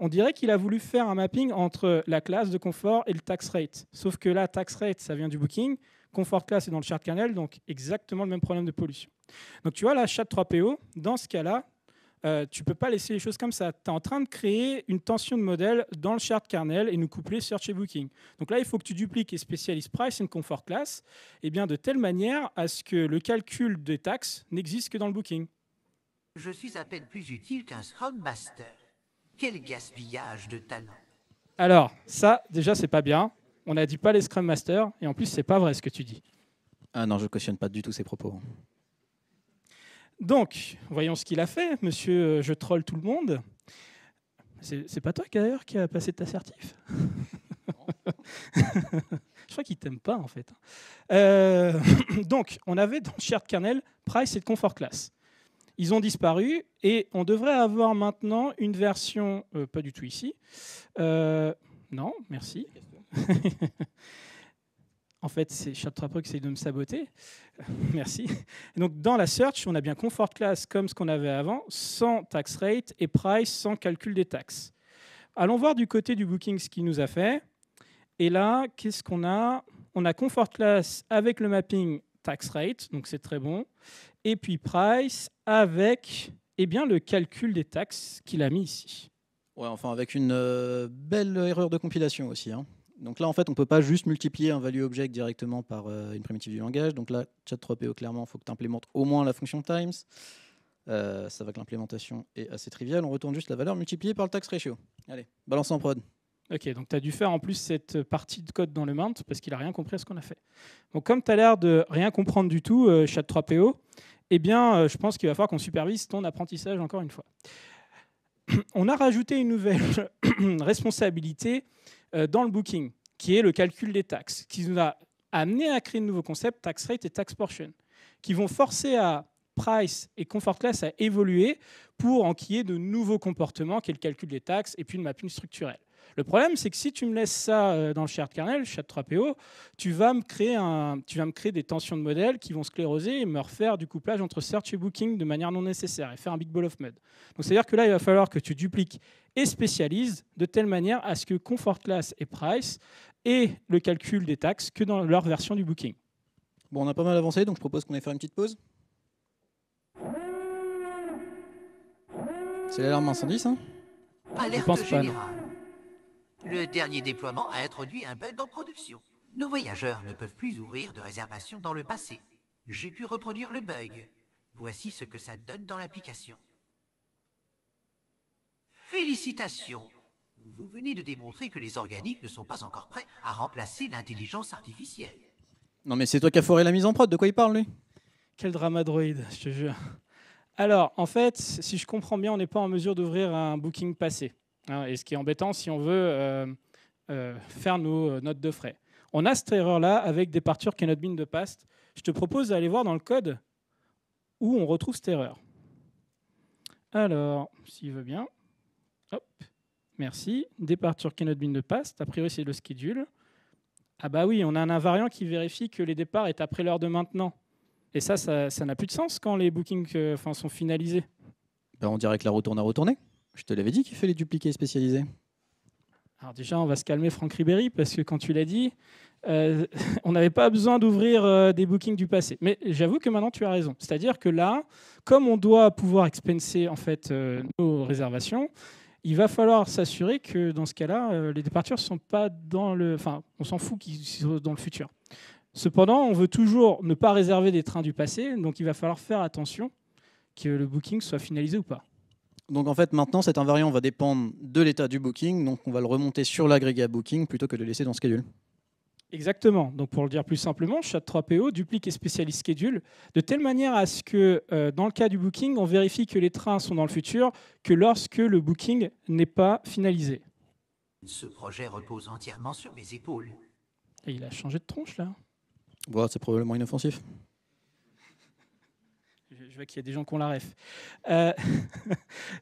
On dirait qu'il a voulu faire un mapping entre la classe de confort et le tax rate. Sauf que là, tax rate, ça vient du booking confort Class et dans le Shard Kernel, donc exactement le même problème de pollution. Donc tu vois, là, chat 3PO, dans ce cas-là, euh, tu ne peux pas laisser les choses comme ça. Tu es en train de créer une tension de modèle dans le shard kernel et nous coupler search et booking. Donc là, il faut que tu dupliques et spécialistes price and comfort class et eh bien de telle manière à ce que le calcul des taxes n'existe que dans le booking. Je suis à peine plus utile qu'un Scrum Master. Quel gaspillage de talent. Alors, ça, déjà, c'est pas bien on n'a dit pas les Scrum Masters, et en plus, c'est pas vrai ce que tu dis. Ah non, je cautionne pas du tout ces propos. Donc, voyons ce qu'il a fait, monsieur euh, Je troll tout le monde. C'est pas toi d'ailleurs qui a passé ta certif Je crois qu'il t'aime pas en fait. Euh, donc, on avait dans Shared Kernel Price et Comfort Class. Ils ont disparu et on devrait avoir maintenant une version, euh, pas du tout ici. non, merci. en fait, c'est Shoptrapper qui essaye de me saboter. Merci. donc, dans la search, on a bien Comfort Class comme ce qu'on avait avant, sans tax rate et price sans calcul des taxes. Allons voir du côté du booking ce qu'il nous a fait. Et là, qu'est-ce qu'on a On a Comfort Class avec le mapping tax rate, donc c'est très bon. Et puis price avec eh bien, le calcul des taxes qu'il a mis ici. Ouais, enfin, avec une euh, belle erreur de compilation aussi. Hein. Donc là, en fait, on ne peut pas juste multiplier un value object directement par euh, une primitive du langage. Donc là, chat3po, clairement, il faut que tu implémentes au moins la fonction times. Euh, ça va que l'implémentation est assez triviale. On retourne juste la valeur multipliée par le tax ratio. Allez, balance en prod. Ok, donc tu as dû faire en plus cette partie de code dans le mount parce qu'il n'a rien compris à ce qu'on a fait. Donc comme tu as l'air de rien comprendre du tout, euh, chat3po, eh bien, je pense qu'il va falloir qu'on supervise ton apprentissage encore une fois. On a rajouté une nouvelle responsabilité euh, dans le booking, qui est le calcul des taxes, qui nous a amené à créer de nouveaux concepts, tax rate et tax portion, qui vont forcer à Price et Comfort Class à évoluer pour enquiller de nouveaux comportements, qui est le calcul des taxes et puis le mapping structurel. Le problème, c'est que si tu me laisses ça euh, dans le shared kernel, chat 3PO, tu vas, me créer un, tu vas me créer des tensions de modèle qui vont scléroser et me refaire du couplage entre search et booking de manière non nécessaire et faire un big ball of mud. Donc, c'est-à-dire que là, il va falloir que tu dupliques et spécialise de telle manière à ce que Comfort Class et Price aient le calcul des taxes que dans leur version du booking. Bon, on a pas mal avancé, donc je propose qu'on ait faire une petite pause. C'est l'alarme incendie, ça je pense pas, Le dernier déploiement a introduit un bug en production. Nos voyageurs ne peuvent plus ouvrir de réservation dans le passé. J'ai pu reproduire le bug. Voici ce que ça donne dans l'application. Félicitations Vous venez de démontrer que les organiques ne sont pas encore prêts à remplacer l'intelligence artificielle. Non mais c'est toi qui as foré la mise en prod, de quoi il parle lui Quel droïde, je te jure. Alors, en fait, si je comprends bien, on n'est pas en mesure d'ouvrir un booking passé. Hein, et ce qui est embêtant si on veut euh, euh, faire nos euh, notes de frais. On a cette erreur-là avec Departure cannot mine de past. Je te propose d'aller voir dans le code où on retrouve cette erreur. Alors, s'il veut bien. Hop, merci. Départ sur notre bin de past. A priori, c'est le schedule. Ah bah oui, on a un invariant qui vérifie que les départs est après l'heure de maintenant. Et ça, ça n'a plus de sens quand les bookings euh, sont finalisés. Bah, on dirait que la retourne a retourné. Je te l'avais dit qu'il fallait dupliquer et spécialiser. Alors déjà, on va se calmer Franck Ribéry, parce que quand tu l'as dit, euh, on n'avait pas besoin d'ouvrir euh, des bookings du passé. Mais j'avoue que maintenant, tu as raison. C'est-à-dire que là, comme on doit pouvoir expenser en fait, nos réservations, il va falloir s'assurer que dans ce cas-là, euh, les départures ne sont pas dans le. Enfin, on s'en fout qu'ils soient dans le futur. Cependant, on veut toujours ne pas réserver des trains du passé, donc il va falloir faire attention que le booking soit finalisé ou pas. Donc en fait, maintenant, cet invariant va dépendre de l'état du booking, donc on va le remonter sur l'agrégat booking plutôt que de le laisser dans schedule. Exactement. Donc pour le dire plus simplement, Chat3PO duplique et spécialise schedule de telle manière à ce que euh, dans le cas du booking, on vérifie que les trains sont dans le futur que lorsque le booking n'est pas finalisé. Ce projet repose entièrement sur mes épaules. il a changé de tronche là. Bon, c'est probablement inoffensif. Je vois qu'il y a des gens qui ont la ref. Euh,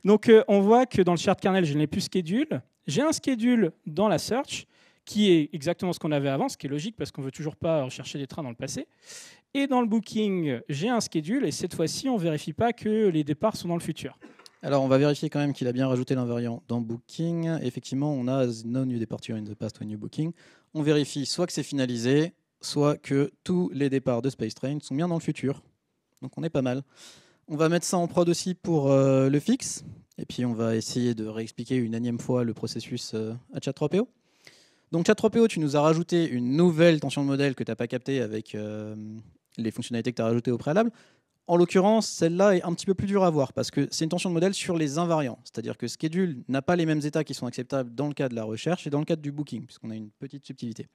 donc euh, on voit que dans le chart kernel, je n'ai plus schedule. J'ai un schedule dans la search qui est exactement ce qu'on avait avant, ce qui est logique parce qu'on veut toujours pas rechercher des trains dans le passé. Et dans le booking, j'ai un schedule et cette fois-ci, on ne vérifie pas que les départs sont dans le futur. Alors, on va vérifier quand même qu'il a bien rajouté l'invariant dans Booking. Effectivement, on a no new departure in the past when new booking. On vérifie soit que c'est finalisé, soit que tous les départs de Space Train sont bien dans le futur. Donc, on est pas mal. On va mettre ça en prod aussi pour euh, le fixe. Et puis, on va essayer de réexpliquer une énième fois le processus euh, à Chat3PO. Donc Chat3PO, tu nous as rajouté une nouvelle tension de modèle que tu n'as pas captée avec euh, les fonctionnalités que tu as rajoutées au préalable. En l'occurrence, celle-là est un petit peu plus dure à voir parce que c'est une tension de modèle sur les invariants. C'est-à-dire que Schedule n'a pas les mêmes états qui sont acceptables dans le cas de la recherche et dans le cadre du booking, puisqu'on a une petite subtilité.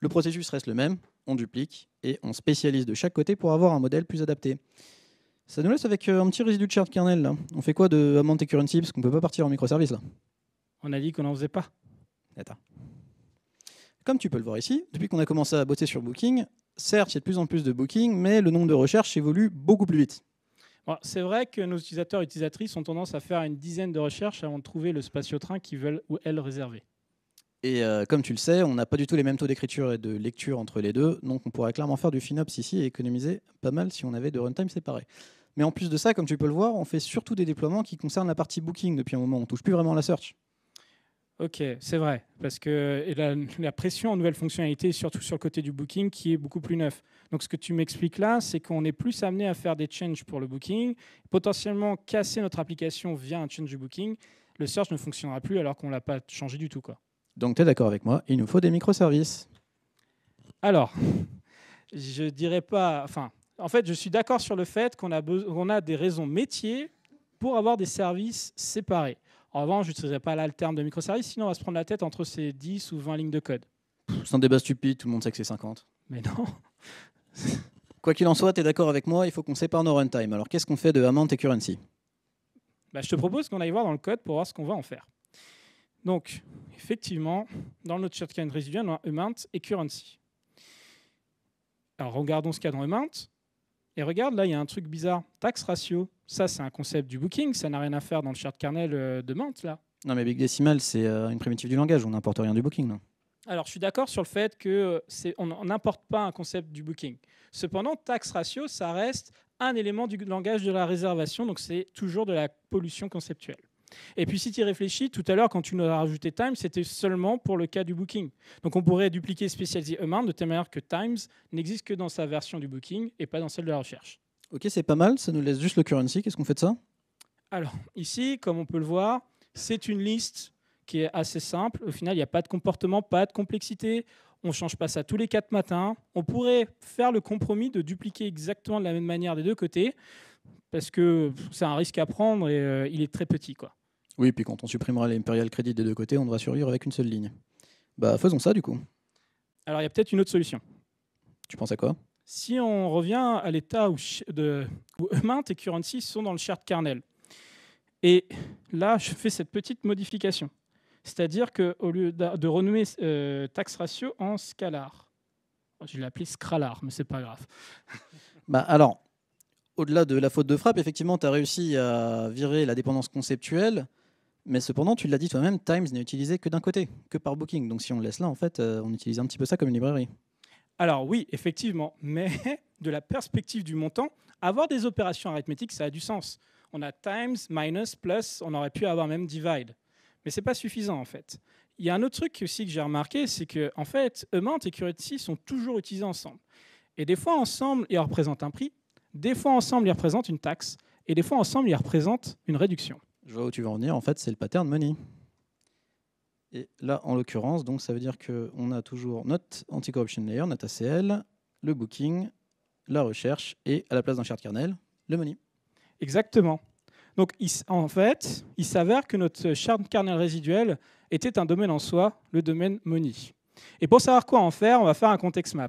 Le processus reste le même, on duplique et on spécialise de chaque côté pour avoir un modèle plus adapté. Ça nous laisse avec euh, un petit résidu de chart kernel On fait quoi de et Currency parce qu'on peut pas partir en microservice là On a dit qu'on n'en faisait pas. Attends comme tu peux le voir ici, depuis qu'on a commencé à bosser sur Booking, certes, il y a de plus en plus de Booking, mais le nombre de recherches évolue beaucoup plus vite. C'est vrai que nos utilisateurs et utilisatrices ont tendance à faire une dizaine de recherches avant de trouver le spatio-train qu'ils veulent ou elles réserver. Et euh, comme tu le sais, on n'a pas du tout les mêmes taux d'écriture et de lecture entre les deux, donc on pourrait clairement faire du FinOps ici et économiser pas mal si on avait de runtime séparés. Mais en plus de ça, comme tu peux le voir, on fait surtout des déploiements qui concernent la partie booking depuis un moment. On touche plus vraiment à la search. Ok, c'est vrai, parce que la, pression en nouvelles fonctionnalités surtout sur le côté du booking qui est beaucoup plus neuf. Donc ce que tu m'expliques là, c'est qu'on est plus amené à faire des changes pour le booking, potentiellement casser notre application via un change du booking, le search ne fonctionnera plus alors qu'on ne l'a pas changé du tout. Quoi. Donc tu es d'accord avec moi, il nous faut des microservices. Alors, je dirais pas... Enfin, en fait, je suis d'accord sur le fait qu'on a, a des raisons métiers pour avoir des services séparés. En revanche, je n'utiliserai pas l'alterne de microservice, sinon on va se prendre la tête entre ces 10 ou 20 lignes de code. C'est un débat stupide, tout le monde sait que c'est 50. Mais non Quoi qu'il en soit, tu es d'accord avec moi, il faut qu'on sépare nos runtime. Alors qu'est-ce qu'on fait de Amount et Currency bah, Je te propose qu'on aille voir dans le code pour voir ce qu'on va en faire. Donc, effectivement, dans notre shortcut résilience, on a Amount et Currency. Alors regardons ce qu'il y a dans Amount. Et regarde, là, il y a un truc bizarre. Tax ratio, ça, c'est un concept du booking. Ça n'a rien à faire dans le chart kernel euh, de Mantes, là. Non, mais Big Decimal, c'est euh, une primitive du langage. On n'importe rien du booking, non alors, je suis d'accord sur le fait que euh, c'est, on n'importe pas un concept du booking. Cependant, tax ratio, ça reste un élément du langage de la réservation, donc c'est toujours de la pollution conceptuelle. Et puis si tu y réfléchis, tout à l'heure, quand tu nous as rajouté times c'était seulement pour le cas du booking. Donc on pourrait dupliquer Specialty Amount de telle manière que Times n'existe que dans sa version du booking et pas dans celle de la recherche. Ok, c'est pas mal, ça nous laisse juste le currency. Qu'est-ce qu'on fait de ça Alors ici, comme on peut le voir, c'est une liste qui est assez simple. Au final, il n'y a pas de comportement, pas de complexité. On ne change pas ça tous les quatre matins. On pourrait faire le compromis de dupliquer exactement de la même manière des deux côtés, parce que c'est un risque à prendre et euh, il est très petit. quoi. Oui, puis quand on supprimera l'Imperial crédit des deux côtés, on devra survivre avec une seule ligne. Bah faisons ça du coup. Alors il y a peut-être une autre solution. Tu penses à quoi Si on revient à l'état où, de, où Mint et Currency sont dans le chart kernel, et là je fais cette petite modification, c'est-à-dire qu'au lieu de renommer euh, tax ratio en scalar, oh, je l'ai appelé scralar, mais c'est pas grave. bah alors, au-delà de la faute de frappe, effectivement, tu as réussi à virer la dépendance conceptuelle mais cependant, tu l'as dit toi-même, Times n'est utilisé que d'un côté, que par Booking. Donc si on le laisse là, en fait, euh, on utilise un petit peu ça comme une librairie. Alors oui, effectivement, mais de la perspective du montant, avoir des opérations arithmétiques, ça a du sens. On a times, minus, plus, on aurait pu avoir même divide. Mais ce n'est pas suffisant en fait. Il y a un autre truc aussi que j'ai remarqué, c'est que en fait, Amount et Currency sont toujours utilisés ensemble. Et des fois ensemble, ils représentent un prix, des fois ensemble, ils représentent une taxe, et des fois ensemble, ils représentent une réduction. Je vois où tu veux en venir. En fait, c'est le pattern money. Et là, en l'occurrence, donc ça veut dire qu'on a toujours notre anti-corruption layer, notre ACL, le booking, la recherche et à la place d'un shard kernel, le money. Exactement. Donc en fait, il s'avère que notre shard kernel résiduel était un domaine en soi, le domaine money. Et pour savoir quoi en faire, on va faire un context map.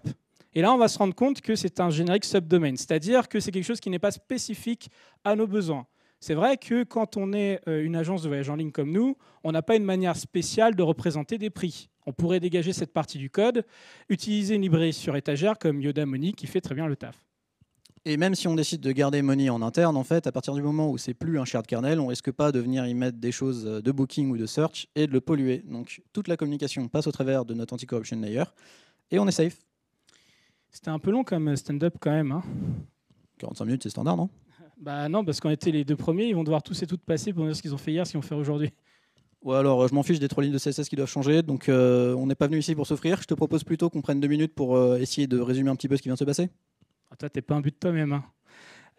Et là, on va se rendre compte que c'est un générique subdomaine, c'est-à-dire que c'est quelque chose qui n'est pas spécifique à nos besoins. C'est vrai que quand on est euh, une agence de voyage en ligne comme nous, on n'a pas une manière spéciale de représenter des prix. On pourrait dégager cette partie du code, utiliser une librairie sur étagère comme Yoda Money qui fait très bien le taf. Et même si on décide de garder Money en interne, en fait, à partir du moment où c'est plus un shared kernel, on risque pas de venir y mettre des choses euh, de booking ou de search et de le polluer. Donc toute la communication passe au travers de notre anti-corruption layer et on est safe. C'était un peu long comme stand-up quand même. 45 hein. minutes, c'est standard, non bah non, parce qu'on était les deux premiers, ils vont devoir tous et toutes passer pour dire ce qu'ils ont fait hier, ce qu'ils vont faire aujourd'hui. Ouais, alors euh, je m'en fiche des trois lignes de CSS qui doivent changer, donc euh, on n'est pas venu ici pour s'offrir. Je te propose plutôt qu'on prenne deux minutes pour euh, essayer de résumer un petit peu ce qui vient de se passer. Ah, toi, t'es pas un but de toi-même.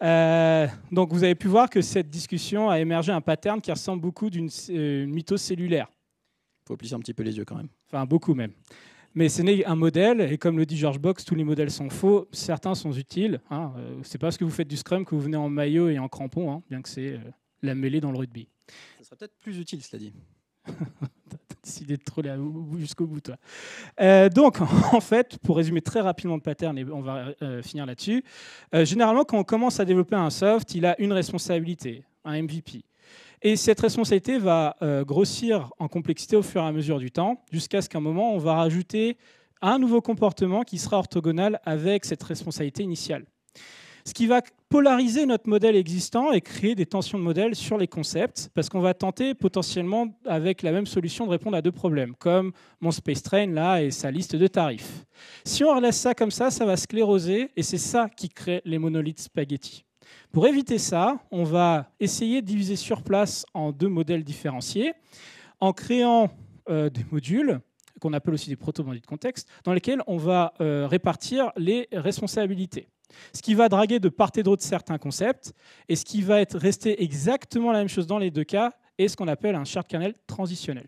Hein. donc vous avez pu voir que cette discussion a émergé un pattern qui ressemble beaucoup d'une mitose cellulaire. Faut plisser un petit peu les yeux quand même. Enfin, beaucoup même. Mais ce n'est un modèle, et comme le dit George Box, tous les modèles sont faux. Certains sont utiles. Hein. Euh, pas parce que vous faites du scrum que vous venez en maillot et en crampon, hein, bien que c'est euh, la mêlée dans le rugby. Ça serait peut-être plus utile, cela dit. décidé de troller jusqu'au bout, toi. Euh, donc, en fait, pour résumer très rapidement le pattern, et on va finir là-dessus. généralement, quand on commence à développer un soft, il a une responsabilité, un MVP. Et cette responsabilité va euh, grossir en complexité au fur et à mesure du temps, jusqu'à ce qu'à un moment, on va rajouter un nouveau comportement qui sera orthogonal avec cette responsabilité initiale. Ce qui va polariser notre modèle existant et créer des tensions de modèle sur les concepts, parce qu'on va tenter potentiellement avec la même solution de répondre à deux problèmes, comme mon Space Train là et sa liste de tarifs. Si on relâche ça comme ça, ça va scléroser, et c'est ça qui crée les monolithes spaghetti. Pour éviter ça, on va essayer de diviser sur place en deux modèles différenciés en créant euh, des modules qu'on appelle aussi des proto de contexte, dans lesquels on va euh, répartir les responsabilités. Ce qui va draguer de part et d'autre certains concepts, et ce qui va être resté exactement la même chose dans les deux cas, est ce qu'on appelle un shared kernel transitionnel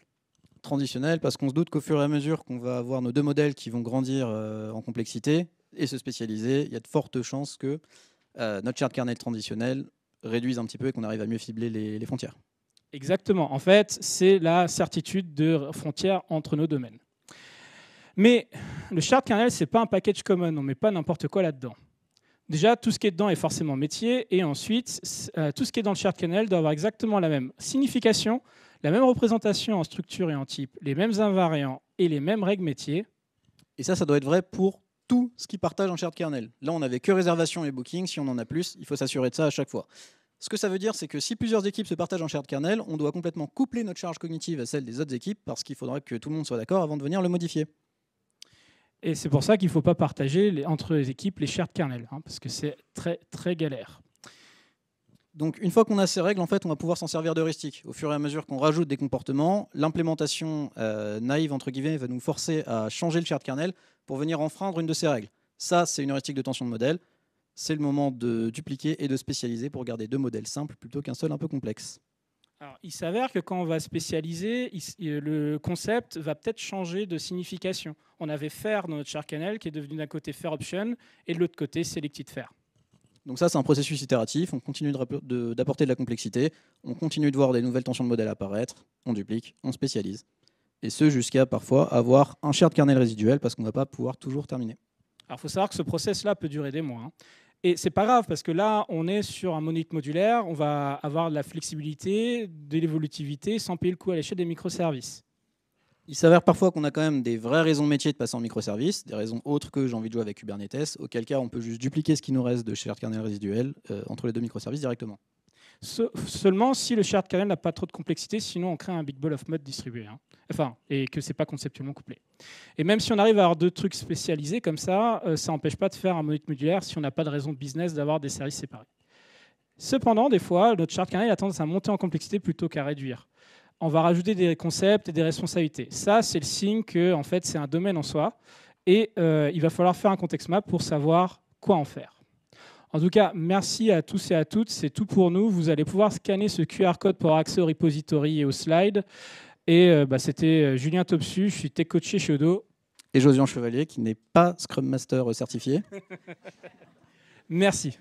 transitionnel parce qu'on se doute qu'au fur et à mesure qu'on va avoir nos deux modèles qui vont grandir euh, en complexité et se spécialiser, il y a de fortes chances que euh, notre charte kernel traditionnel réduise un petit peu et qu'on arrive à mieux cibler les, frontières. Exactement. En fait, c'est la certitude de frontières entre nos domaines. Mais le chart kernel, ce n'est pas un package common, on ne met pas n'importe quoi là-dedans. Déjà, tout ce qui est dedans est forcément métier, et ensuite, euh, tout ce qui est dans le chart kernel doit avoir exactement la même signification, la même représentation en structure et en type, les mêmes invariants et les mêmes règles métiers. Et ça, ça doit être vrai pour tout ce qui partagent en shared kernel. Là, on n'avait que réservation et booking. Si on en a plus, il faut s'assurer de ça à chaque fois. Ce que ça veut dire, c'est que si plusieurs équipes se partagent en shared kernel, on doit complètement coupler notre charge cognitive à celle des autres équipes parce qu'il faudra que tout le monde soit d'accord avant de venir le modifier. Et c'est pour ça qu'il ne faut pas partager entre les équipes les shared kernels, hein, parce que c'est très très galère. Donc une fois qu'on a ces règles, en fait, on va pouvoir s'en servir d'heuristique. Au fur et à mesure qu'on rajoute des comportements, l'implémentation euh, naïve entre guillemets va nous forcer à changer le shared kernel pour venir enfreindre une de ces règles. Ça, c'est une heuristique de tension de modèle. C'est le moment de dupliquer et de spécialiser pour garder deux modèles simples plutôt qu'un seul un peu complexe. Alors, il s'avère que quand on va spécialiser, le concept va peut-être changer de signification. On avait faire dans notre char canal qui est devenu d'un côté faire option et de l'autre côté selected faire. Donc ça, c'est un processus itératif. On continue d'apporter de, de la complexité. On continue de voir des nouvelles tensions de modèle apparaître. On duplique, on spécialise et ce jusqu'à parfois avoir un shared kernel résiduel parce qu'on ne va pas pouvoir toujours terminer. Alors il faut savoir que ce process-là peut durer des mois. Et hein. Et c'est pas grave parce que là, on est sur un monite modulaire, on va avoir de la flexibilité, de l'évolutivité sans payer le coût à l'échelle des microservices. Il s'avère parfois qu'on a quand même des vraies raisons de métier de passer en microservices, des raisons autres que j'ai envie de jouer avec Kubernetes, auquel cas on peut juste dupliquer ce qui nous reste de shared kernel résiduel euh, entre les deux microservices directement seulement si le shard kernel n'a pas trop de complexité, sinon on crée un big ball of mud distribué. Hein. Enfin, et que c'est pas conceptuellement couplé. Et même si on arrive à avoir deux trucs spécialisés comme ça, euh, ça n'empêche pas de faire un monolithe modulaire si on n'a pas de raison de business d'avoir des services séparés. Cependant, des fois, notre shard kernel a tendance à monter en complexité plutôt qu'à réduire. On va rajouter des concepts et des responsabilités. Ça, c'est le signe que en fait, c'est un domaine en soi. Et euh, il va falloir faire un contexte map pour savoir quoi en faire. En tout cas, merci à tous et à toutes. C'est tout pour nous. Vous allez pouvoir scanner ce QR code pour accès au repository et aux slides. Et euh, bah, c'était euh, Julien Topsu, je suis tech coach chez Et Josian Chevalier, qui n'est pas Scrum Master certifié. merci.